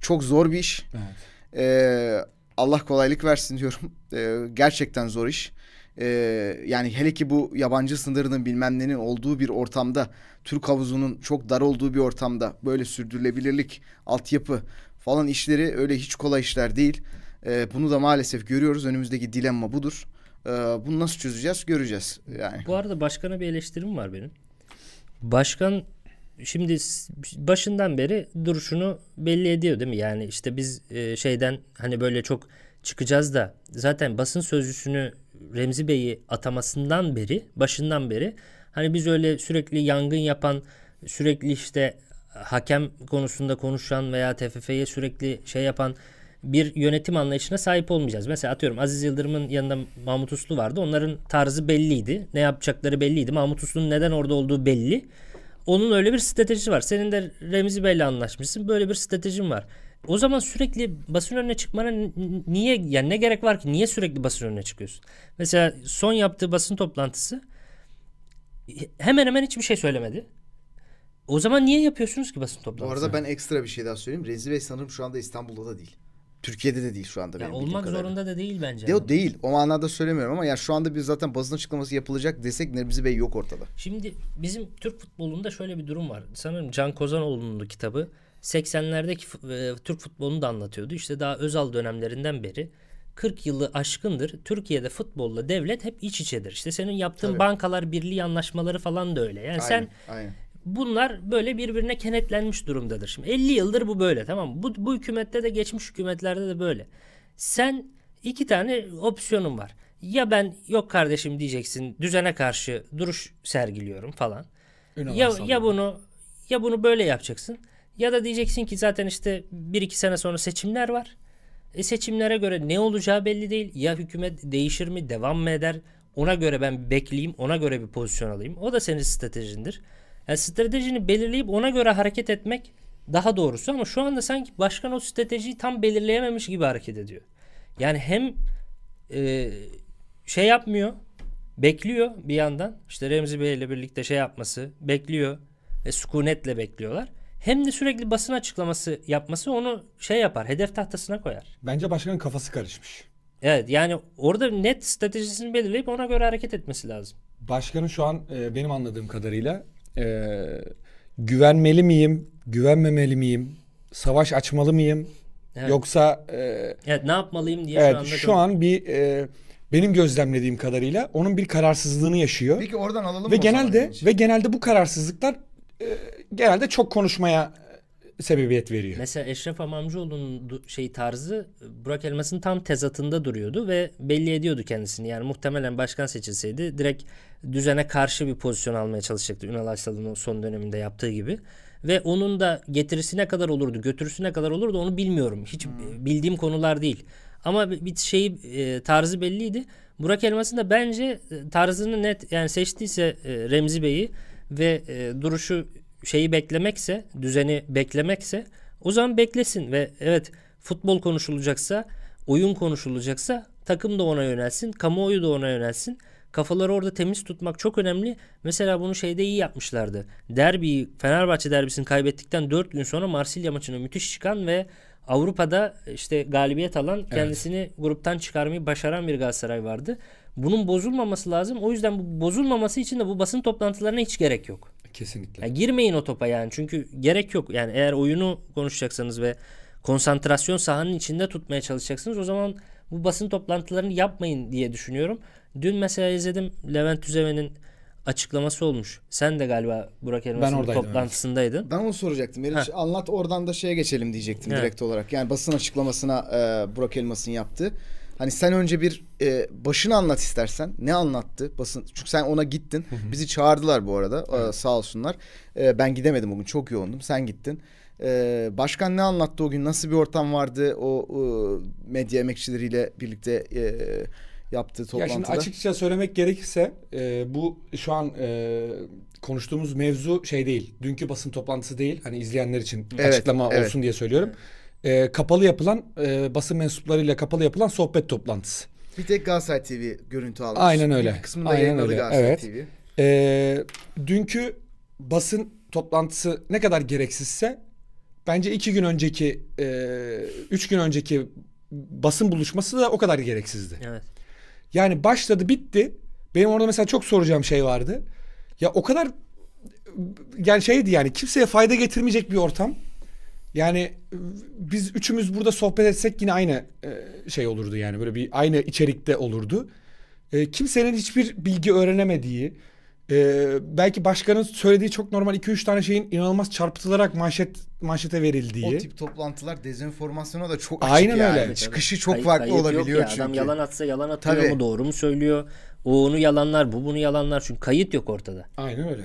çok zor bir iş. Evet. E, Allah kolaylık versin diyorum. E, gerçekten zor iş. E, yani hele ki bu yabancı sınırının bilmem nenin olduğu bir ortamda, Türk havuzunun çok dar olduğu bir ortamda böyle sürdürülebilirlik, altyapı falan işleri öyle hiç kolay işler değil. E, bunu da maalesef görüyoruz. Önümüzdeki dilemma budur. E, bunu nasıl çözeceğiz göreceğiz. Yani. Bu arada başkana bir eleştirim var benim. Başkan şimdi başından beri duruşunu belli ediyor değil mi? Yani işte biz e, şeyden hani böyle çok çıkacağız da zaten basın sözcüsünü Remzi Bey'i atamasından beri başından beri hani biz öyle sürekli yangın yapan sürekli işte hakem konusunda konuşan veya TFF'ye sürekli şey yapan bir yönetim anlayışına sahip olmayacağız. Mesela atıyorum Aziz Yıldırım'ın yanında Mahmut Uslu vardı. Onların tarzı belliydi. Ne yapacakları belliydi. Mahmut Uslu'nun neden orada olduğu belli. Onun öyle bir stratejisi var. Senin de Remzi Bey'le anlaşmışsın. Böyle bir stratejin var. O zaman sürekli basın önüne çıkmana niye yani ne gerek var ki? Niye sürekli basın önüne çıkıyorsun? Mesela son yaptığı basın toplantısı hemen hemen hiçbir şey söylemedi. O zaman niye yapıyorsunuz ki basın toplantısı? Bu arada ben ekstra bir şey daha söyleyeyim. Rezi Bey sanırım şu anda İstanbul'da da değil. Türkiye'de de değil şu anda. benim Ya benim olmak zorunda da değil bence. Yok de, değil. O manada söylemiyorum ama yani şu anda biz zaten basın açıklaması yapılacak desek Nebzi Bey yok ortada. Şimdi bizim Türk futbolunda şöyle bir durum var. Sanırım Can Kozanoğlu'nun kitabı 80'lerdeki e, Türk futbolunu da anlatıyordu. İşte daha Özal dönemlerinden beri 40 yılı aşkındır Türkiye'de futbolla devlet hep iç içedir. İşte senin yaptığın Tabii. bankalar birliği anlaşmaları falan da öyle. Yani aynen, sen aynen bunlar böyle birbirine kenetlenmiş durumdadır. Şimdi 50 yıldır bu böyle tamam mı? Bu, bu hükümette de geçmiş hükümetlerde de böyle. Sen iki tane opsiyonun var. Ya ben yok kardeşim diyeceksin düzene karşı duruş sergiliyorum falan. ya, ya bunu ya bunu böyle yapacaksın ya da diyeceksin ki zaten işte bir iki sene sonra seçimler var. E seçimlere göre ne olacağı belli değil. Ya hükümet değişir mi, devam mı eder? Ona göre ben bekleyeyim, ona göre bir pozisyon alayım. O da senin stratejindir. Yani stratejini belirleyip ona göre hareket etmek daha doğrusu ama şu anda sanki başkan o stratejiyi tam belirleyememiş gibi hareket ediyor. Yani hem e, şey yapmıyor, bekliyor bir yandan. İşte Remzi Bey ile birlikte şey yapması, bekliyor ve sükunetle bekliyorlar. Hem de sürekli basın açıklaması yapması onu şey yapar, hedef tahtasına koyar. Bence başkanın kafası karışmış. Evet yani orada net stratejisini belirleyip ona göre hareket etmesi lazım. Başkanın şu an e, benim anladığım kadarıyla e, güvenmeli miyim, güvenmemeli miyim, savaş açmalı mıyım evet. yoksa e, evet ne yapmalıyım diye evet, şu, şu an bir e, benim gözlemlediğim kadarıyla onun bir kararsızlığını yaşıyor. Peki oradan alalım ve mı? Genelde ve genelde bu kararsızlıklar e, genelde çok konuşmaya sebebiyet veriyor. Mesela Eşref Amamcıoğlu'nun şey tarzı Burak Elmas'ın tam tezatında duruyordu ve belli ediyordu kendisini. Yani muhtemelen başkan seçilseydi direkt düzene karşı bir pozisyon almaya çalışacaktı. Ünal Arslan'ın son döneminde yaptığı gibi. Ve onun da getirisi ne kadar olurdu, götürüsü ne kadar olurdu onu bilmiyorum. Hiç hmm. bildiğim konular değil. Ama bir şey e, tarzı belliydi. Burak Elmas'ın da bence e, tarzını net yani seçtiyse e, Remzi Bey'i ve duruşu şeyi beklemekse, düzeni beklemekse o zaman beklesin ve evet futbol konuşulacaksa, oyun konuşulacaksa takım da ona yönelsin, kamuoyu da ona yönelsin. Kafaları orada temiz tutmak çok önemli. Mesela bunu şeyde iyi yapmışlardı. Derbiyi, Fenerbahçe derbisini kaybettikten 4 gün sonra Marsilya maçına müthiş çıkan ve Avrupa'da işte galibiyet alan, evet. kendisini gruptan çıkarmayı başaran bir Galatasaray vardı. Bunun bozulmaması lazım. O yüzden bu bozulmaması için de bu basın toplantılarına hiç gerek yok. Kesinlikle. Yani girmeyin o topa yani çünkü gerek yok. Yani eğer oyunu konuşacaksanız ve konsantrasyon sahanın içinde tutmaya çalışacaksınız o zaman bu basın toplantılarını yapmayın diye düşünüyorum. Dün mesela izledim Levent Tüzeven'in açıklaması olmuş. Sen de galiba Burak Elmas'ın toplantısındaydın. Evet. Ben onu soracaktım. Meriç anlat oradan da şeye geçelim diyecektim evet. direkt olarak. Yani basın açıklamasına e, Burak Elmas'ın yaptığı. Hani sen önce bir e, başını anlat istersen. Ne anlattı basın? Çünkü sen ona gittin. Bizi çağırdılar bu arada. Evet. sağ olsunlar. Ee, ben gidemedim bugün. Çok yoğundum. Sen gittin. Ee, başkan ne anlattı o gün? Nasıl bir ortam vardı o e, medya emekçileriyle birlikte e, yaptığı toplantıda? Ya şimdi açıkça söylemek gerekirse e, bu şu an e, konuştuğumuz mevzu şey değil. Dünkü basın toplantısı değil. Hani izleyenler için evet, açıklama evet. olsun diye söylüyorum. Evet e, kapalı yapılan e, basın mensuplarıyla kapalı yapılan sohbet toplantısı. Bir tek Galatasaray TV görüntü almış. Aynen öyle. Bir kısmında Aynen öyle. Galatasaray evet. TV. E, dünkü basın toplantısı ne kadar gereksizse bence iki gün önceki e, üç gün önceki basın buluşması da o kadar gereksizdi. Evet. Yani başladı bitti. Benim orada mesela çok soracağım şey vardı. Ya o kadar yani şeydi yani kimseye fayda getirmeyecek bir ortam. Yani ıı, biz üçümüz burada sohbet etsek yine aynı şey olurdu yani böyle bir aynı içerikte olurdu. kimsenin hiçbir bilgi öğrenemediği, belki başkanın söylediği çok normal 2-3 tane şeyin inanılmaz çarpıtılarak manşet manşete verildiği. O tip toplantılar dezenformasyona da çok açık Aynen yani. öyle. Çıkışı çok farklı kayıp olabiliyor ya. çünkü. Adam yalan atsa yalan atıyor Tabii. mu doğru mu söylüyor? O onu yalanlar bu bunu yalanlar çünkü kayıt yok ortada. Aynen öyle.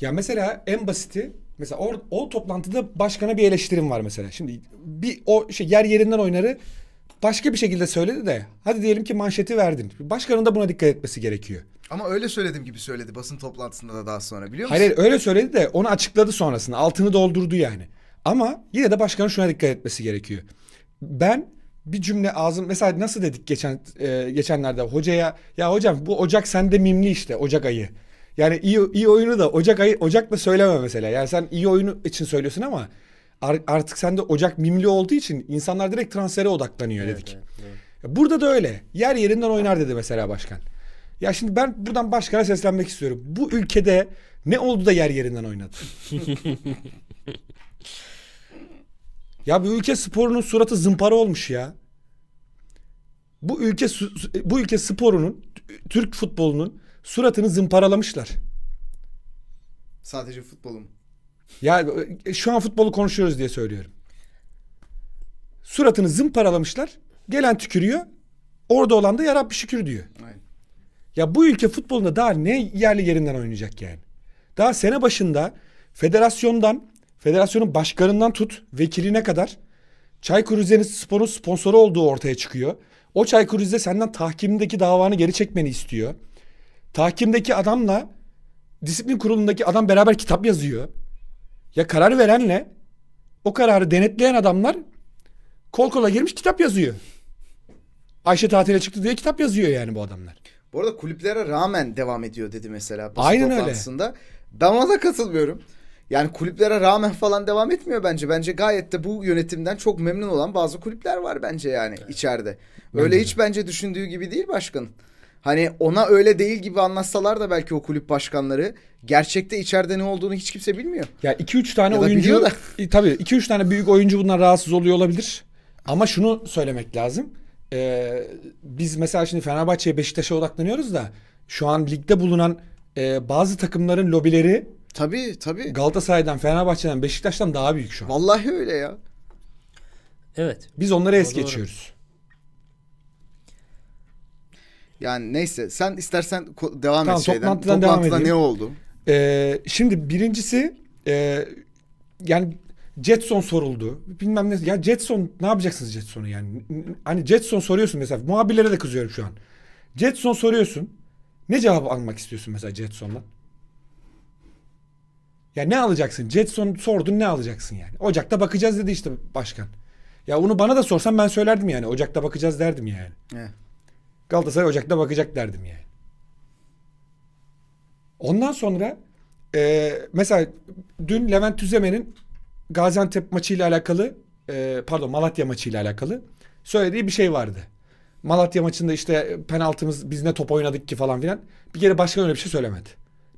Ya mesela en basiti Mesela or, o toplantıda başkana bir eleştirim var mesela. Şimdi bir o şey yer yerinden oynarı başka bir şekilde söyledi de hadi diyelim ki manşeti verdin. Başkanın da buna dikkat etmesi gerekiyor. Ama öyle söyledim gibi söyledi basın toplantısında da daha sonra biliyor musun? Hayır öyle söyledi de onu açıkladı sonrasında altını doldurdu yani. Ama yine de başkanın şuna dikkat etmesi gerekiyor. Ben bir cümle ağzım mesela nasıl dedik geçen e, geçenlerde hocaya ya hocam bu ocak sende mimli işte ocak ayı. Yani iyi, iyi oyunu da Ocak ayı Ocak'la söyleme mesela. Yani sen iyi oyunu için söylüyorsun ama artık sende Ocak mimli olduğu için insanlar direkt transfere odaklanıyor evet, dedik. Evet, evet. Burada da öyle. Yer yerinden oynar dedi mesela başkan. Ya şimdi ben buradan başkana seslenmek istiyorum. Bu ülkede ne oldu da yer yerinden oynadı? ya bu ülke sporunun suratı zımpara olmuş ya. Bu ülke bu ülke sporunun Türk futbolunun suratını zımparalamışlar. Sadece futbolum. Ya e, şu an futbolu konuşuyoruz diye söylüyorum. Suratını zımparalamışlar. Gelen tükürüyor. Orada olan da yarabbi şükür diyor. Aynen. Ya bu ülke futbolunda daha ne yerli yerinden oynayacak yani? Daha sene başında federasyondan, federasyonun başkanından tut vekiline kadar Çaykur Rizespor'un sponsoru olduğu ortaya çıkıyor. O Çaykur Rize senden tahkimdeki davanı geri çekmeni istiyor. Tahkimdeki adamla disiplin kurulundaki adam beraber kitap yazıyor. Ya karar verenle o kararı denetleyen adamlar kol kola girmiş kitap yazıyor. Ayşe tatile çıktı diye kitap yazıyor yani bu adamlar. Bu arada kulüplere rağmen devam ediyor dedi mesela. Aynen öyle. Aslında Ben ona da katılmıyorum. Yani kulüplere rağmen falan devam etmiyor bence. Bence gayet de bu yönetimden çok memnun olan bazı kulüpler var bence yani evet. içeride. Öyle bence hiç de. bence düşündüğü gibi değil başkanın. Hani ona öyle değil gibi anlatsalar da belki o kulüp başkanları gerçekte içeride ne olduğunu hiç kimse bilmiyor. Ya 2-3 tane ya oyuncu da. E, tabii 2-3 tane büyük oyuncu bundan rahatsız oluyor olabilir. Ama şunu söylemek lazım. Ee, biz mesela şimdi Fenerbahçe'ye Beşiktaş'a odaklanıyoruz da şu an ligde bulunan e, bazı takımların lobileri Tabii tabii. Galatasaray'dan, Fenerbahçe'den, Beşiktaş'tan daha büyük şu an. Vallahi öyle ya. Evet. Biz onları es geçiyoruz. Doğru. Yani neyse sen istersen devam tamam, et şeyden. Toplantıdan, toplantıda devam ne oldu? Ee, şimdi birincisi e, yani Jetson soruldu. Bilmem ne. Ya Jetson ne yapacaksınız Jetson'u yani? Hani Jetson soruyorsun mesela. Muhabirlere de kızıyorum şu an. Jetson soruyorsun. Ne cevabı almak istiyorsun mesela Jetson'dan? Ya ne alacaksın? Jetson sordun ne alacaksın yani? Ocak'ta bakacağız dedi işte başkan. Ya onu bana da sorsan ben söylerdim yani. Ocak'ta bakacağız derdim yani. Evet. Galatasaray Ocak'ta bakacak derdim yani. Ondan sonra e, mesela dün Levent Tüzemen'in Gaziantep maçıyla alakalı e, pardon Malatya maçıyla alakalı söylediği bir şey vardı. Malatya maçında işte penaltımız biz ne top oynadık ki falan filan. Bir kere başkan öyle bir şey söylemedi.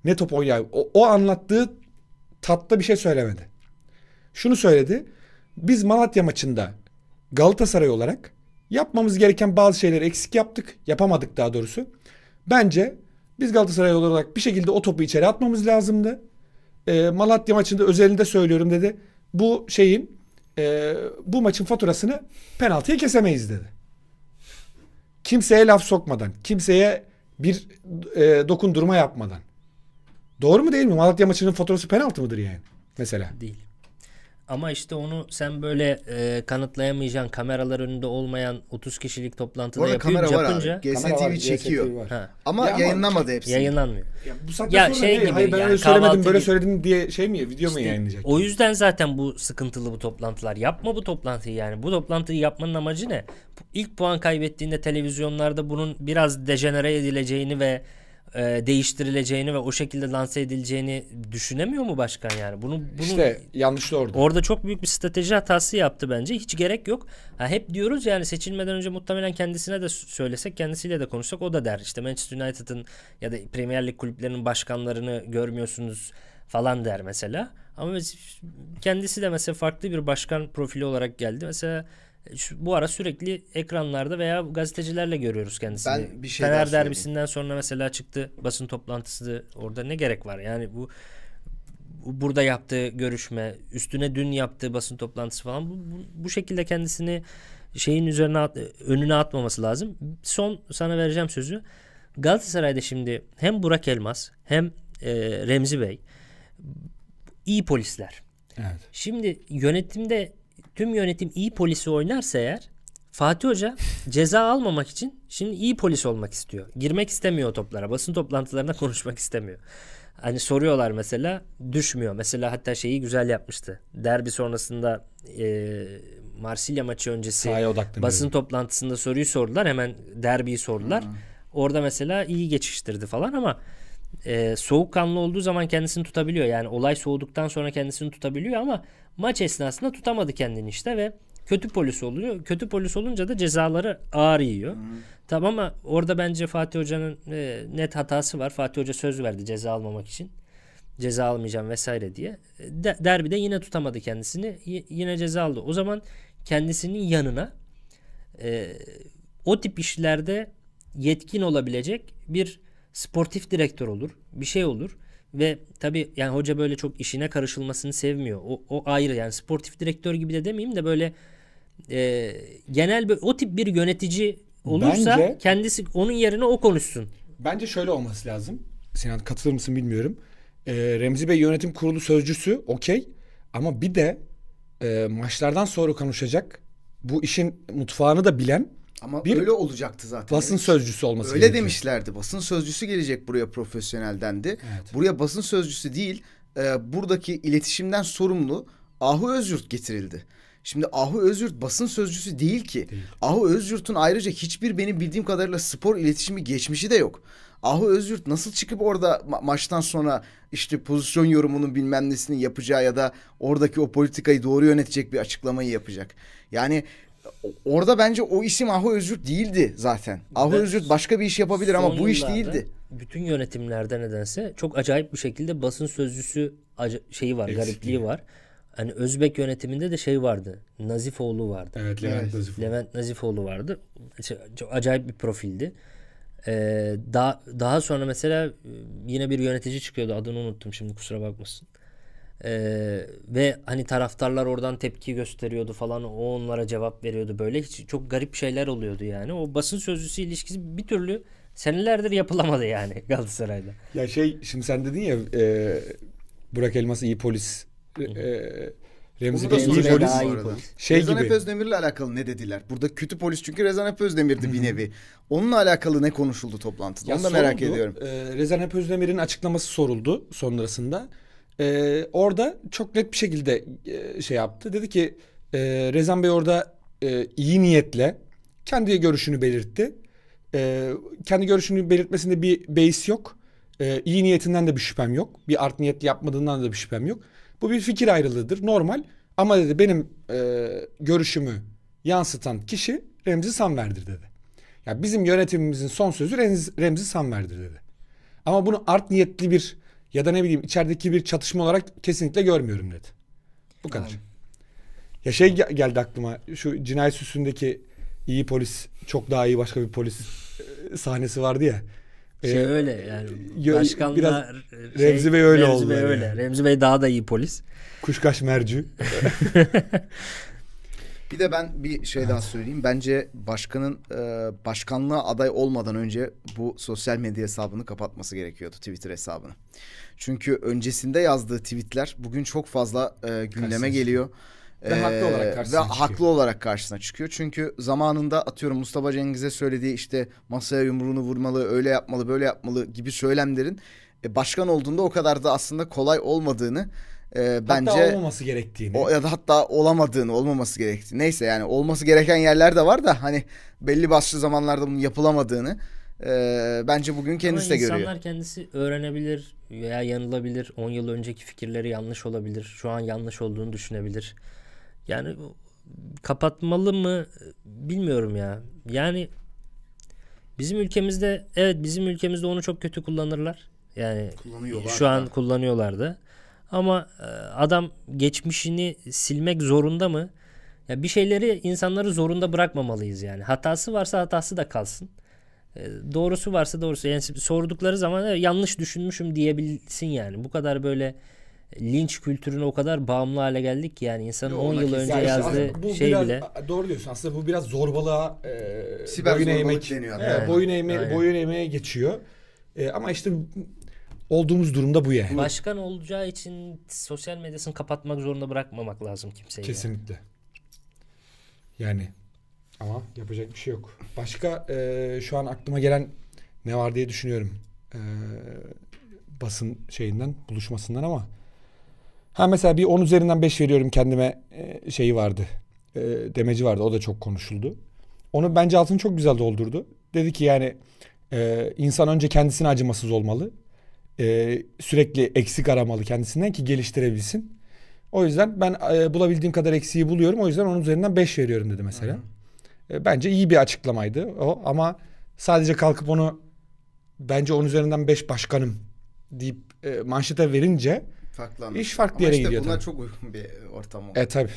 Ne top oynadı. O, o anlattığı tatlı bir şey söylemedi. Şunu söyledi. Biz Malatya maçında Galatasaray olarak Yapmamız gereken bazı şeyleri eksik yaptık. Yapamadık daha doğrusu. Bence biz Galatasaray olarak bir şekilde o topu içeri atmamız lazımdı. E, Malatya maçında özelinde söylüyorum dedi. Bu şeyin e, bu maçın faturasını penaltıya kesemeyiz dedi. Kimseye laf sokmadan, kimseye bir e, dokundurma yapmadan. Doğru mu değil mi? Malatya maçının faturası penaltı mıdır yani? Mesela. Değil. Ama işte onu sen böyle e, kanıtlayamayacağın kameralar önünde olmayan 30 kişilik toplantıda Orada yapınca, kamera var abi. GSTV var, çekiyor. GSTV var. Ha. Ama ya yayınlamadı hepsi. Yayınlanmıyor. Ya bu saatten ya şey ne? gibi, Hayır ben yani öyle söylemedim böyle söyledim diye şey mi video işte, mu yayınlayacak? O yüzden zaten bu sıkıntılı bu toplantılar. Yapma bu toplantıyı yani. Bu toplantıyı yapmanın amacı ne? İlk puan kaybettiğinde televizyonlarda bunun biraz dejenere edileceğini ve e, değiştirileceğini ve o şekilde lanse edileceğini düşünemiyor mu başkan yani? Bunu, bunu işte yanlış orada. Orada çok büyük bir strateji hatası yaptı bence. Hiç gerek yok. Ha, hep diyoruz yani seçilmeden önce muhtemelen kendisine de söylesek kendisiyle de konuşsak o da der. İşte Manchester United'ın ya da Premier Lig kulüplerinin başkanlarını görmüyorsunuz falan der mesela. Ama kendisi de mesela farklı bir başkan profili olarak geldi. Mesela e, bu ara sürekli ekranlarda veya gazetecilerle görüyoruz kendisini. Ben bir şey Fener derbisinden sonra mesela çıktı basın toplantısı orada ne gerek var? Yani bu burada yaptığı görüşme, üstüne dün yaptığı basın toplantısı falan bu, bu, bu şekilde kendisini şeyin üzerine at, önüne atmaması lazım. Son sana vereceğim sözü. Galatasaray'da şimdi hem Burak Elmas hem e, Remzi Bey iyi polisler. Evet. Şimdi yönetimde tüm yönetim iyi polisi oynarsa eğer Fatih Hoca ceza almamak için şimdi iyi polis olmak istiyor. Girmek istemiyor toplara. Basın toplantılarına konuşmak istemiyor. Hani soruyorlar mesela düşmüyor. Mesela hatta şeyi güzel yapmıştı. Derbi sonrasında e, Marsilya maçı öncesi basın toplantısında soruyu sordular. Hemen derbiyi sordular. Hı. Orada mesela iyi geçiştirdi falan ama e, soğukkanlı olduğu zaman kendisini tutabiliyor. Yani olay soğuduktan sonra kendisini tutabiliyor ama maç esnasında tutamadı kendini işte ve kötü polis oluyor. Kötü polis olunca da cezaları ağır yiyor. Tamam ama orada bence Fatih Hoca'nın e, net hatası var. Fatih Hoca söz verdi ceza almamak için. Ceza almayacağım vesaire diye. E, de, derbide yine tutamadı kendisini. Y- yine ceza aldı. O zaman kendisinin yanına e, o tip işlerde yetkin olabilecek bir sportif direktör olur. Bir şey olur. Ve tabi yani hoca böyle çok işine karışılmasını sevmiyor. O, o ayrı yani sportif direktör gibi de demeyeyim de böyle e, genel bir, o tip bir yönetici olursa bence, kendisi onun yerine o konuşsun. Bence şöyle olması lazım. Sinan katılır mısın bilmiyorum. E, Remzi Bey yönetim kurulu sözcüsü okey. Ama bir de e, maçlardan sonra konuşacak bu işin mutfağını da bilen ama bir öyle olacaktı zaten. Basın demiş. sözcüsü olması Öyle gerekiyor. demişlerdi. Basın sözcüsü gelecek buraya profesyoneldendi. Evet. Buraya basın sözcüsü değil, e, buradaki iletişimden sorumlu Ahu Özyurt getirildi. Şimdi Ahu Özyurt basın sözcüsü değil ki. Değil. Ahu Özyurt'un ayrıca hiçbir benim bildiğim kadarıyla spor iletişimi geçmişi de yok. Ahu Özyurt nasıl çıkıp orada ma- maçtan sonra işte pozisyon yorumunun bilmem nesini yapacağı ya da oradaki o politikayı doğru yönetecek bir açıklamayı yapacak. Yani orada bence o isim Ahu Özgürt değildi zaten. Ahu Özgürt başka bir iş yapabilir ama bu iş değildi. Bütün yönetimlerde nedense çok acayip bir şekilde basın sözcüsü şeyi var, Eksikliği. garipliği var. Hani Özbek yönetiminde de şey vardı. Nazifoğlu vardı. Evet Levent evet. Nazifoğlu. Levent Nazifoğlu vardı. Çok acayip bir profildi. Ee, daha, daha sonra mesela e, yine bir yönetici çıkıyordu. Adını unuttum şimdi kusura bakmasın. Ee, ve hani taraftarlar oradan tepki gösteriyordu falan o onlara cevap veriyordu böyle hiç çok garip şeyler oluyordu yani o basın sözcüsü ilişkisi bir türlü senelerdir yapılamadı yani Galatasaray'da. Ya şey şimdi sen dedin ya e, Burak Elmas iyi polis e, Remzi Bey iyi polis. Daha iyi polis. Şey, şey Rezan gibi. Efe alakalı ne dediler? Burada kötü polis çünkü Rezan Efe Özdemir'di bir nevi. Onunla alakalı ne konuşuldu toplantıda? Ya Onu da soruldu. merak ediyorum. E, Rezan Efe Özdemir'in açıklaması soruldu sonrasında. Ee, orada çok net bir şekilde e, şey yaptı. Dedi ki e, Rezan Bey orada e, iyi niyetle kendi görüşünü belirtti. E, kendi görüşünü belirtmesinde bir beis yok. E, iyi niyetinden de bir şüphem yok. Bir art niyetli yapmadığından da bir şüphem yok. Bu bir fikir ayrılığıdır normal. Ama dedi benim e, görüşümü yansıtan kişi Remzi Sanver'dir dedi. Ya yani bizim yönetimimizin son sözü Remzi, Remzi Sanver'dir dedi. Ama bunu art niyetli bir ya da ne bileyim içerideki bir çatışma olarak kesinlikle görmüyorum dedi. Bu kadar. Ya şey geldi aklıma şu cinayet süsündeki iyi polis çok daha iyi başka bir polis e, sahnesi vardı ya. Şey ee, öyle yani başkanla biraz şey, Remzi Bey şey, öyle Remzi oldu. Bey yani. öyle. Remzi Bey daha da iyi polis. Kuşkaş mercü. Bir de ben bir şey daha söyleyeyim. Bence başkanın e, başkanlığa aday olmadan önce bu sosyal medya hesabını kapatması gerekiyordu. Twitter hesabını. Çünkü öncesinde yazdığı tweetler bugün çok fazla e, gündeme geliyor. Ve haklı e, olarak karşısına ve çıkıyor. haklı olarak karşısına çıkıyor. Çünkü zamanında atıyorum Mustafa Cengiz'e söylediği işte masaya yumruğunu vurmalı, öyle yapmalı, böyle yapmalı gibi söylemlerin e, başkan olduğunda o kadar da aslında kolay olmadığını e, bence hatta olmaması gerektiğini o, ya da hatta olamadığını olmaması gerektiğini neyse yani olması gereken yerler de var da hani belli başlı zamanlarda bunun yapılamadığını e, bence bugün kendisi Ama de görüyor. İnsanlar kendisi öğrenebilir veya yanılabilir 10 yıl önceki fikirleri yanlış olabilir şu an yanlış olduğunu düşünebilir yani kapatmalı mı bilmiyorum ya yani bizim ülkemizde evet bizim ülkemizde onu çok kötü kullanırlar yani şu an kullanıyorlardı ama e, adam geçmişini silmek zorunda mı? Ya bir şeyleri insanları zorunda bırakmamalıyız yani. Hatası varsa hatası da kalsın. E, doğrusu varsa doğrusu. Yani sordukları zaman yanlış düşünmüşüm diyebilsin yani. Bu kadar böyle linç kültürüne o kadar bağımlı hale geldik ki yani insanın 10 yıl önce yani yazdığı bu şey biraz, bile doğru diyorsun aslında bu biraz zorbalığa e, Siber boyun eğmek deniyor. E, boyun eğme, boyun eğmeye geçiyor. E, ama işte olduğumuz durumda bu yani. Başkan olacağı için sosyal medyasını kapatmak zorunda bırakmamak lazım kimseyi. Kesinlikle. Yani, yani ama yapacak bir şey yok. Başka e, şu an aklıma gelen ne var diye düşünüyorum. E, basın şeyinden, buluşmasından ama ha mesela bir 10 üzerinden 5 veriyorum kendime e, şeyi vardı. E, demeci vardı. O da çok konuşuldu. Onu bence altını çok güzel doldurdu. Dedi ki yani e, insan önce kendisine acımasız olmalı e, sürekli eksik aramalı kendisinden ki geliştirebilsin. O yüzden ben e, bulabildiğim kadar eksiği buluyorum. O yüzden onun üzerinden 5 veriyorum dedi mesela. E, bence iyi bir açıklamaydı o ama sadece kalkıp onu bence onun üzerinden 5 başkanım deyip e, manşete verince farklı iş farklı ama yere işte gidiyor. Buna çok uygun bir ortam oldu. E tabi.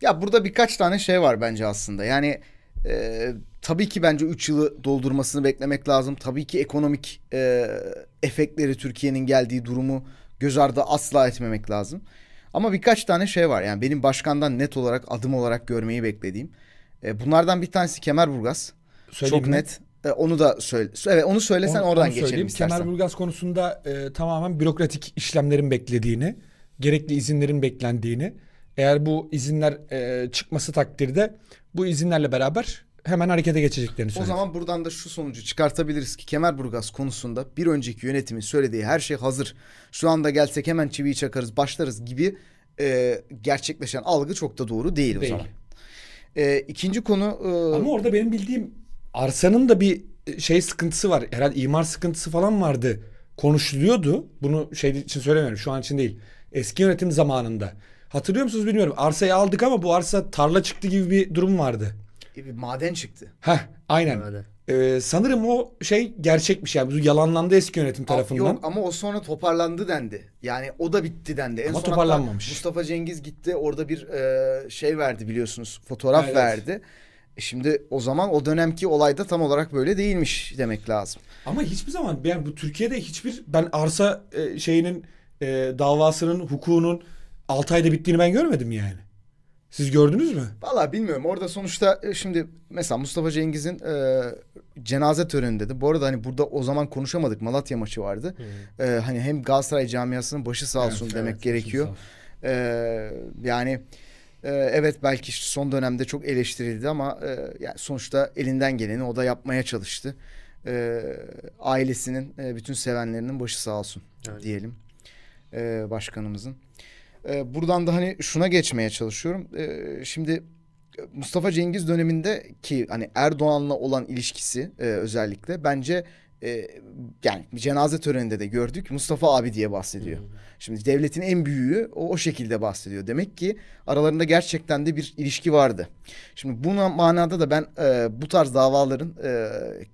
Ya burada birkaç tane şey var bence aslında. Yani e, tabii ki bence 3 yılı doldurmasını beklemek lazım. Tabii ki ekonomik e, efektleri Türkiye'nin geldiği durumu göz ardı asla etmemek lazım. Ama birkaç tane şey var. Yani benim başkandan net olarak adım olarak görmeyi beklediğim. E, bunlardan bir tanesi Kemerburgaz. Çok mi? net. E, onu da söyle. Evet onu söylesen onu, oradan onu geçelim istersen. Kemerburgaz konusunda e, tamamen bürokratik işlemlerin beklediğini, gerekli izinlerin beklendiğini, eğer bu izinler e, çıkması takdirde bu izinlerle beraber hemen harekete geçeceklerini söyledi. O zaman buradan da şu sonucu çıkartabiliriz ki Kemerburgaz konusunda bir önceki yönetimin söylediği her şey hazır. Şu anda gelsek hemen çiviyi çakarız başlarız gibi e, gerçekleşen algı çok da doğru değil, değil. o zaman. E, ikinci konu... E... Ama orada benim bildiğim arsanın da bir e, şey sıkıntısı var. Herhalde imar sıkıntısı falan vardı. Konuşuluyordu. Bunu şey için söylemiyorum şu an için değil. Eski yönetim zamanında. Hatırlıyor musunuz bilmiyorum. Arsayı aldık ama bu arsa tarla çıktı gibi bir durum vardı gibi maden çıktı. Heh aynen. Öyle. Ee, sanırım o şey gerçekmiş yani. Bu yalanlandı eski yönetim tarafından. Yok ama o sonra toparlandı dendi. Yani o da bitti dendi. En ama son toparlanmamış. Mustafa Cengiz gitti orada bir e, şey verdi biliyorsunuz. Fotoğraf evet. verdi. E, şimdi o zaman o dönemki olayda tam olarak böyle değilmiş demek lazım. Ama hiçbir zaman yani bu Türkiye'de hiçbir ben arsa e, şeyinin e, davasının hukukunun 6 ayda bittiğini ben görmedim yani. Siz gördünüz mü? Valla bilmiyorum. Orada sonuçta e, şimdi mesela Mustafa Cengiz'in e, cenaze töreninde de bu arada hani burada o zaman konuşamadık. Malatya maçı vardı. E, hani hem Galatasaray camiasının başı sağ olsun evet, demek evet, gerekiyor. E, yani e, evet belki işte son dönemde çok eleştirildi ama e, yani sonuçta elinden geleni o da yapmaya çalıştı. E, ailesinin, e, bütün sevenlerinin başı sağ olsun yani. diyelim. E, başkanımızın. E, buradan da hani şuna geçmeye çalışıyorum. E, şimdi Mustafa Cengiz döneminde ki hani Erdoğan'la olan ilişkisi e, özellikle bence e, yani cenaze töreninde de gördük Mustafa abi diye bahsediyor. Hmm. Şimdi devletin en büyüğü o, o şekilde bahsediyor. Demek ki aralarında gerçekten de bir ilişki vardı. Şimdi buna manada da ben e, bu tarz davaların e,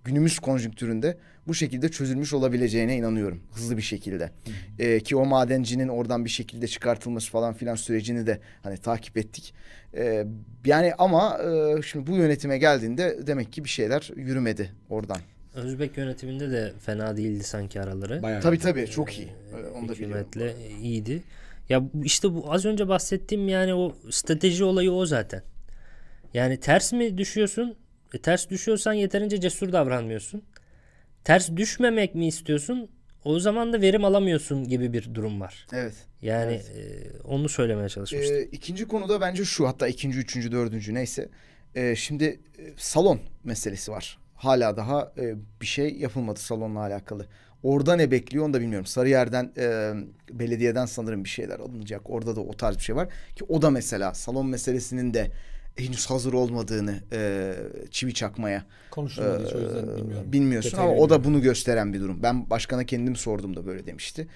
günümüz konjüktüründe bu şekilde çözülmüş olabileceğine inanıyorum hızlı bir şekilde. E, ki o madencinin oradan bir şekilde çıkartılması falan filan sürecini de hani takip ettik. E, yani ama e, şimdi bu yönetime geldiğinde demek ki bir şeyler yürümedi oradan. Özbek yönetiminde de fena değildi sanki araları. Bayağı tabii tabii çok iyi. Ee, Onu da Hükümetle iyiydi. Ya işte bu az önce bahsettiğim yani o strateji olayı o zaten. Yani ters mi düşüyorsun? E, ters düşüyorsan yeterince cesur davranmıyorsun ters düşmemek mi istiyorsun? O zaman da verim alamıyorsun gibi bir durum var. Evet. Yani evet. E, onu söylemeye çalışmıştım. Ee, ikinci konuda bence şu hatta ikinci, üçüncü, dördüncü neyse. Ee, şimdi salon meselesi var. Hala daha e, bir şey yapılmadı salonla alakalı. Orada ne bekliyor onu da bilmiyorum. Sarıyer'den e, belediyeden sanırım bir şeyler alınacak. Orada da o tarz bir şey var. Ki o da mesela salon meselesinin de henüz hazır olmadığını e, çivi çakmaya Konuşulmadı e, bilmiyorum. bilmiyorsun Detaylı ama o da bunu gösteren bir durum. Ben başkana kendim sordum da böyle demişti.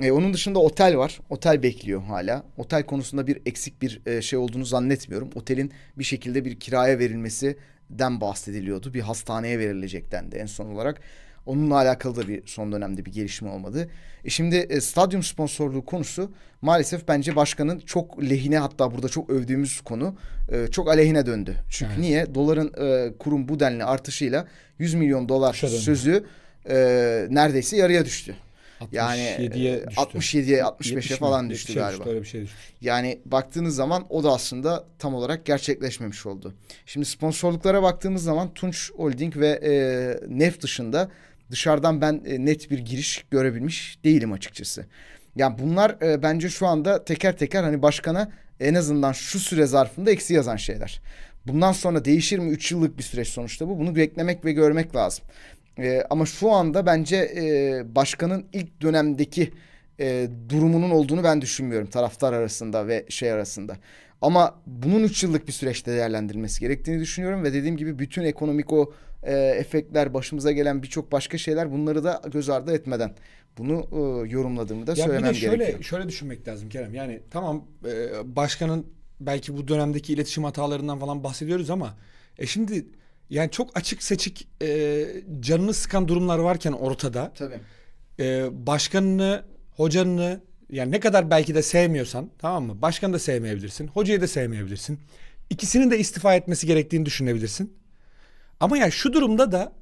E, onun dışında otel var. Otel bekliyor hala. Otel konusunda bir eksik bir e, şey olduğunu zannetmiyorum. Otelin bir şekilde bir kiraya verilmesi den bahsediliyordu. Bir hastaneye verilecekten de en son olarak Onunla alakalı da bir son dönemde bir gelişme olmadı. E şimdi e, stadyum sponsorluğu konusu maalesef bence başkanın çok lehine hatta burada çok övdüğümüz konu e, çok aleyhine döndü. Çünkü evet. niye? Doların e, kurum bu denli artışıyla 100 milyon dolar Şöyle sözü e, neredeyse yarıya düştü. 67'ye yani 67'ye e, 65'e falan düştü 70 galiba. Düştü, öyle bir şey düştü. Yani baktığınız zaman o da aslında tam olarak gerçekleşmemiş oldu. Şimdi sponsorluklara baktığımız zaman Tunç Holding ve e, Nef dışında dışarıdan ben e, net bir giriş görebilmiş değilim açıkçası. Yani bunlar e, bence şu anda teker teker hani başkana en azından şu süre zarfında eksi yazan şeyler. Bundan sonra değişir mi? 3 yıllık bir süreç sonuçta bu. Bunu beklemek ve görmek lazım. E, ama şu anda bence e, başkanın ilk dönemdeki e, durumunun olduğunu ben düşünmüyorum taraftar arasında ve şey arasında. Ama bunun 3 yıllık bir süreçte değerlendirilmesi gerektiğini düşünüyorum ve dediğim gibi bütün ekonomik o e, efektler, başımıza gelen birçok başka şeyler bunları da göz ardı etmeden bunu e, yorumladığımı da ya söylemem bir de şöyle, gerekiyor. Şöyle düşünmek lazım Kerem. Yani tamam e, başkanın belki bu dönemdeki iletişim hatalarından falan bahsediyoruz ama e şimdi yani çok açık seçik e, canını sıkan durumlar varken ortada. Tabii. E, başkanını, hocanını yani ne kadar belki de sevmiyorsan tamam mı? Başkanı da sevmeyebilirsin. Hocayı da sevmeyebilirsin. İkisinin de istifa etmesi gerektiğini düşünebilirsin. Ama ya yani şu durumda da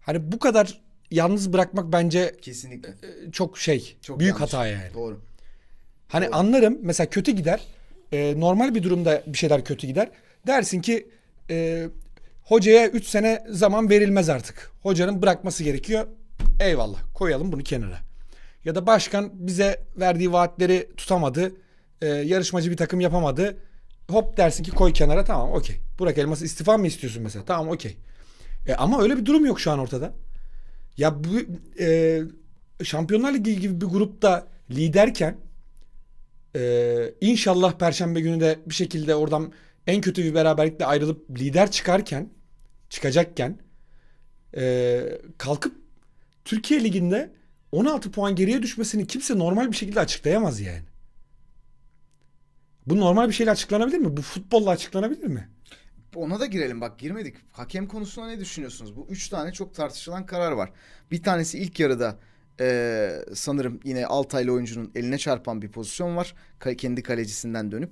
hani bu kadar yalnız bırakmak bence kesinlikle e, çok şey çok büyük yanlış. hata yani. Doğru. Hani Doğru. anlarım mesela kötü gider. E, normal bir durumda bir şeyler kötü gider. Dersin ki e, hocaya 3 sene zaman verilmez artık. Hocanın bırakması gerekiyor. Eyvallah koyalım bunu kenara. Ya da başkan bize verdiği vaatleri tutamadı. E, yarışmacı bir takım yapamadı. Hop dersin ki koy kenara tamam okey. Burak Elmas istifa mı istiyorsun mesela? Tamam okey. E, ama öyle bir durum yok şu an ortada. Ya bu e, Şampiyonlar Ligi gibi bir grupta liderken e, inşallah Perşembe günü de bir şekilde oradan en kötü bir beraberlikle ayrılıp lider çıkarken çıkacakken e, kalkıp Türkiye Ligi'nde 16 puan geriye düşmesini kimse normal bir şekilde açıklayamaz yani. Bu normal bir şeyle açıklanabilir mi? Bu futbolla açıklanabilir mi? ona da girelim bak girmedik. Hakem konusunda ne düşünüyorsunuz? Bu üç tane çok tartışılan karar var. Bir tanesi ilk yarıda e, sanırım yine Altaylı oyuncunun eline çarpan bir pozisyon var. Ka- kendi kalecisinden dönüp.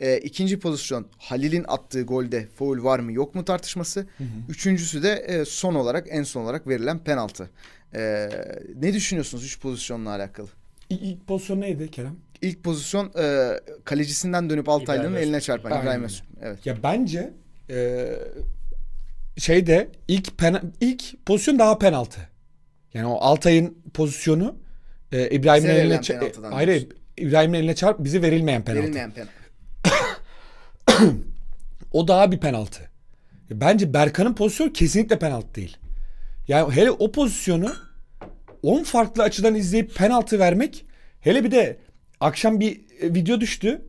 E, ikinci pozisyon Halil'in attığı golde foul var mı yok mu tartışması. Hı hı. Üçüncüsü de e, son olarak en son olarak verilen penaltı. E, ne düşünüyorsunuz üç pozisyonla alakalı? İlk, ilk pozisyon neydi Kerem? İlk pozisyon e, kalecisinden dönüp Altaylı'nın eline çarpan İbrahim Mesut. Evet. Ya bence e, şeyde ilk pena, ilk pozisyon daha penaltı. Yani o Altay'ın pozisyonu e, İbrahim'in eline ça- e, hayır İbrahim'in eline çarp bizi verilmeyen penaltı. Verilmeyen penaltı. o daha bir penaltı. Bence Berkan'ın pozisyonu kesinlikle penaltı değil. Yani hele o pozisyonu 10 farklı açıdan izleyip penaltı vermek hele bir de akşam bir e, video düştü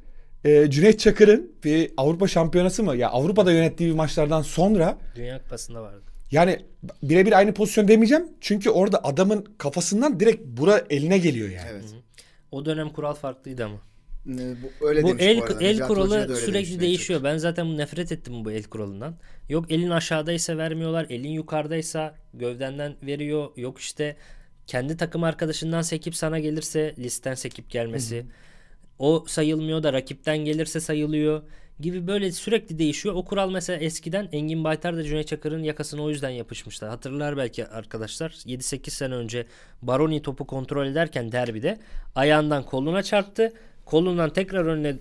e, Cüneyt Çakır'ın bir Avrupa Şampiyonası mı? Ya Avrupa'da yönettiği bir maçlardan sonra Dünya Kupası'nda vardı. Yani birebir aynı pozisyon demeyeceğim. Çünkü orada adamın kafasından direkt bura eline geliyor yani. Evet. O dönem kural farklıydı ama. Bu, öyle bu demiş el, bu arada. el Nicat kuralı sürekli demiş, değişiyor. Ben zaten nefret ettim bu el kuralından. Yok elin aşağıdaysa vermiyorlar, elin yukarıdaysa gövdenden veriyor. Yok işte kendi takım arkadaşından sekip sana gelirse listen sekip gelmesi. Hı-hı. O sayılmıyor da rakipten gelirse sayılıyor gibi böyle sürekli değişiyor. O kural mesela eskiden Engin Baytar da Cüneyt Çakır'ın yakasına o yüzden yapışmıştı. Hatırlar belki arkadaşlar 7-8 sene önce Baroni topu kontrol ederken derbide ayağından koluna çarptı. Kolundan tekrar önüne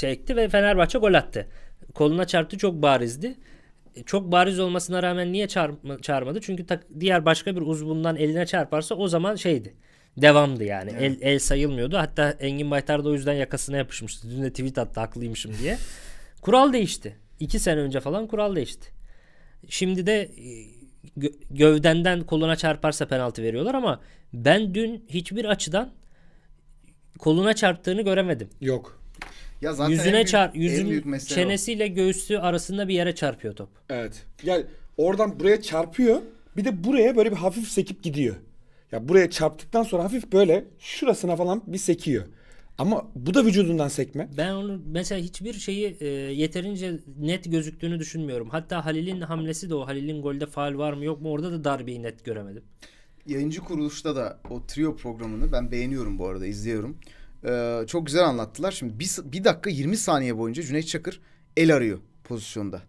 çekti ve Fenerbahçe gol attı. Koluna çarptı çok barizdi. E, çok bariz olmasına rağmen niye çağırmadı? Çünkü diğer başka bir uzvundan eline çarparsa o zaman şeydi Devamdı yani. Evet. El, el sayılmıyordu. Hatta Engin Baytar da o yüzden yakasına yapışmıştı. Dün de tweet attı haklıymışım diye. kural değişti. İki sene önce falan kural değişti. Şimdi de e, gö- gövdenden koluna çarparsa penaltı veriyorlar ama ben dün hiçbir açıdan koluna çarptığını göremedim. Yok. Ya zaten yüzüne büyük, çar yüzün çenesiyle o. göğsü arasında bir yere çarpıyor top. Evet. Yani oradan buraya çarpıyor. Bir de buraya böyle bir hafif sekip gidiyor. Ya buraya çarptıktan sonra hafif böyle şurasına falan bir sekiyor. Ama bu da vücudundan sekme. Ben onu mesela hiçbir şeyi e, yeterince net gözüktüğünü düşünmüyorum. Hatta Halil'in hamlesi de o. Halil'in golde faal var mı yok mu orada da darbeyi net göremedim. Yayıncı kuruluşta da o trio programını ben beğeniyorum bu arada izliyorum. Ee, çok güzel anlattılar. Şimdi bir, bir dakika 20 saniye boyunca Cüneyt Çakır el arıyor pozisyonda.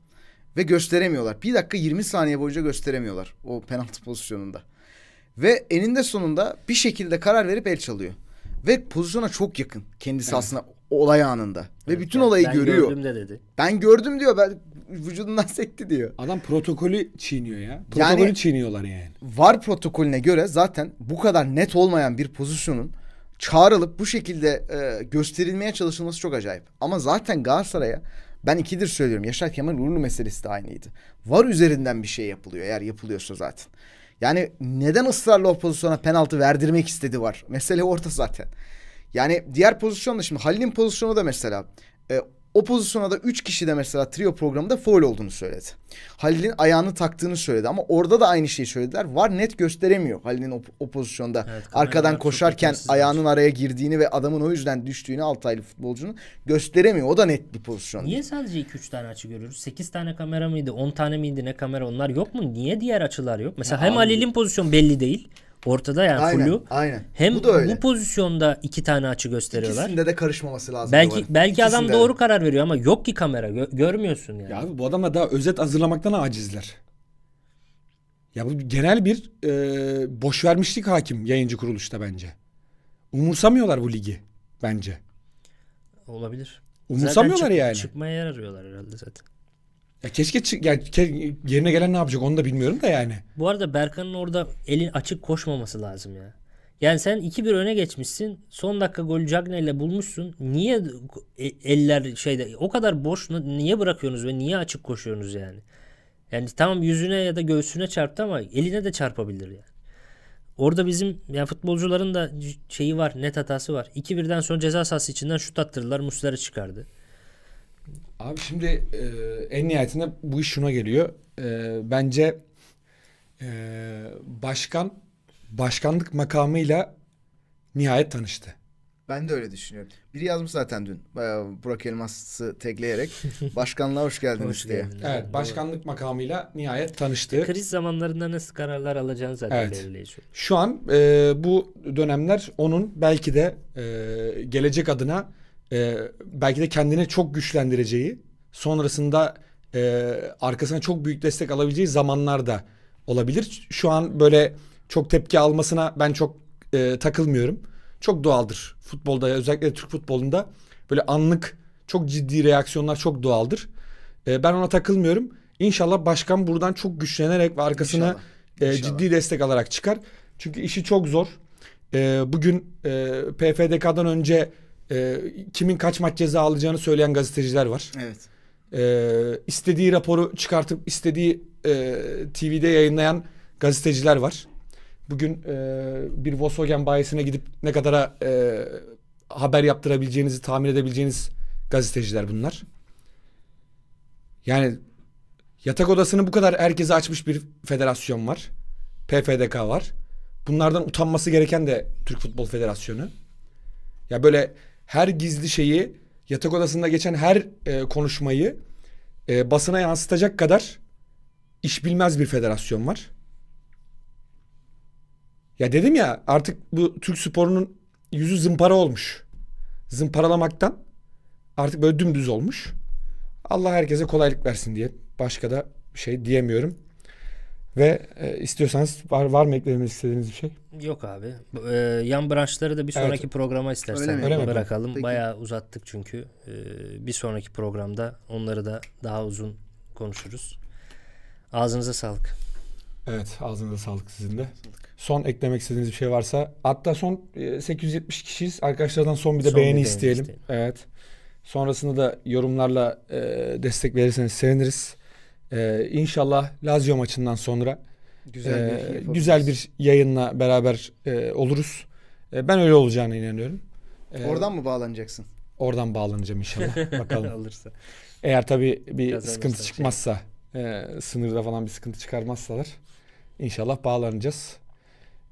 Ve gösteremiyorlar. Bir dakika 20 saniye boyunca gösteremiyorlar o penaltı pozisyonunda. Ve eninde sonunda bir şekilde karar verip el çalıyor. Ve pozisyona çok yakın kendisi evet. aslında olay anında. Evet, Ve bütün olayı ben görüyor. Ben gördüm de dedi. Ben gördüm diyor. Ben vücudundan sekti diyor. Adam protokolü çiğniyor ya. Protokolü yani, çiğniyorlar yani. Var protokolüne göre zaten bu kadar net olmayan bir pozisyonun çağrılıp bu şekilde e, gösterilmeye çalışılması çok acayip. Ama zaten Galatasaray'a ben ikidir söylüyorum. Yaşar Kemal Uğurlu meselesi de aynıydı. Var üzerinden bir şey yapılıyor eğer yapılıyorsa zaten. Yani neden ısrarla o pozisyona penaltı verdirmek istedi var. Mesele orta zaten. Yani diğer pozisyon da şimdi Halil'in pozisyonu da mesela e, o pozisyona da 3 kişi de mesela trio programında foul olduğunu söyledi. Halil'in ayağını taktığını söyledi ama orada da aynı şeyi söylediler. Var net gösteremiyor Halil'in o, o pozisyonda. Evet, Arkadan koşarken ayağının araya girdiğini ve adamın o yüzden düştüğünü Altaylı futbolcunun gösteremiyor. O da net bir pozisyon. Niye sadece 2-3 tane açı görüyoruz? 8 tane kamera mıydı? 10 tane miydi? Ne kamera? Onlar yok mu? Niye diğer açılar yok? Mesela ya hem Halil'in pozisyon belli değil ortada yani aynen, Fulu. Aynen. Hem bu, da öyle. bu pozisyonda iki tane açı gösteriyorlar. İkisinde de karışmaması lazım. Belki duvarın. belki İkisinde adam doğru karar veriyor ama yok ki kamera gö- görmüyorsun yani. Ya abi bu adama daha özet hazırlamaktan acizler. Ya bu genel bir e, boş vermişlik hakim yayıncı kuruluşta bence. Umursamıyorlar bu ligi bence. Olabilir. Umursamıyorlar zaten çık- yani. Çıkmaya yer arıyorlar herhalde zaten. Ya keşke çık, ya ke- yerine gelen ne yapacak onu da bilmiyorum da yani. Bu arada Berkan'ın orada elin açık koşmaması lazım ya. Yani sen 2-1 öne geçmişsin. Son dakika golü Cagne ile bulmuşsun. Niye e, eller şeyde o kadar boş niye bırakıyorsunuz ve niye açık koşuyorsunuz yani? Yani tamam yüzüne ya da göğsüne çarptı ama eline de çarpabilir yani. Orada bizim yani futbolcuların da şeyi var, net hatası var. 2-1'den sonra ceza sahası içinden şut attırdılar, Muslera çıkardı. Abi şimdi e, en nihayetinde bu iş şuna geliyor. E, bence e, başkan başkanlık makamıyla nihayet tanıştı. Ben de öyle düşünüyorum. Biri yazmış zaten dün Burak Elmas'ı tekleyerek başkanlığa hoş geldiniz diye. Evet başkanlık makamıyla nihayet tanıştı. E, kriz zamanlarında nasıl kararlar alacağını zaten evet. belirleyici. Şu an e, bu dönemler onun belki de e, gelecek adına e, belki de kendini çok güçlendireceği sonrasında e, arkasına çok büyük destek alabileceği zamanlar da olabilir. Şu an böyle çok tepki almasına ben çok e, takılmıyorum. Çok doğaldır futbolda özellikle Türk futbolunda böyle anlık çok ciddi reaksiyonlar çok doğaldır. E, ben ona takılmıyorum. İnşallah başkan buradan çok güçlenerek ve arkasına İnşallah. E, İnşallah. ciddi destek alarak çıkar. Çünkü işi çok zor. E, bugün e, PFDK'dan önce e, kimin kaç maç ceza alacağını söyleyen gazeteciler var. Evet. E, istediği raporu çıkartıp istediği e, TV'de yayınlayan gazeteciler var. Bugün e, bir Volkswagen bayisine gidip ne kadara e, haber yaptırabileceğinizi tahmin edebileceğiniz gazeteciler bunlar. Yani yatak odasını bu kadar herkese açmış bir federasyon var. PFDK var. Bunlardan utanması gereken de Türk Futbol Federasyonu. Ya böyle her gizli şeyi yatak odasında geçen her e, konuşmayı e, basına yansıtacak kadar iş bilmez bir federasyon var. Ya dedim ya artık bu Türk sporunun yüzü zımpara olmuş. Zımparalamaktan artık böyle dümdüz olmuş. Allah herkese kolaylık versin diye. Başka da şey diyemiyorum. Ve e, istiyorsanız var, var mı eklememiz istediğiniz bir şey? Yok abi. Ee, yan branşları da bir sonraki evet. programa istersen öyle mi? bırakalım. Peki. Bayağı uzattık çünkü. Ee, bir sonraki programda onları da daha uzun konuşuruz. Ağzınıza sağlık. Evet ağzınıza sağlık sizin de. Sağlık. Son eklemek istediğiniz bir şey varsa hatta son 870 e, kişiyiz. Arkadaşlardan son bir de son beğeni, bir beğeni isteyelim. isteyelim. Evet. Sonrasında da yorumlarla e, destek verirseniz seviniriz. Ee, inşallah Lazio maçından sonra güzel bir, e, güzel bir yayınla beraber e, oluruz. E, ben öyle olacağını inanıyorum. E, oradan mı bağlanacaksın? Oradan bağlanacağım inşallah. Bakalım. Alırsa. Eğer tabii bir Kazanırsa sıkıntı şey. çıkmazsa, e, sınırda falan bir sıkıntı çıkarmazsalar inşallah bağlanacağız.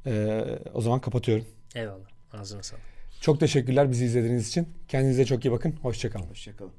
E, o zaman kapatıyorum. Eyvallah. Ağzına sağlık. Çok teşekkürler bizi izlediğiniz için. Kendinize çok iyi bakın. Hoşçakalın. Hoşçakalın.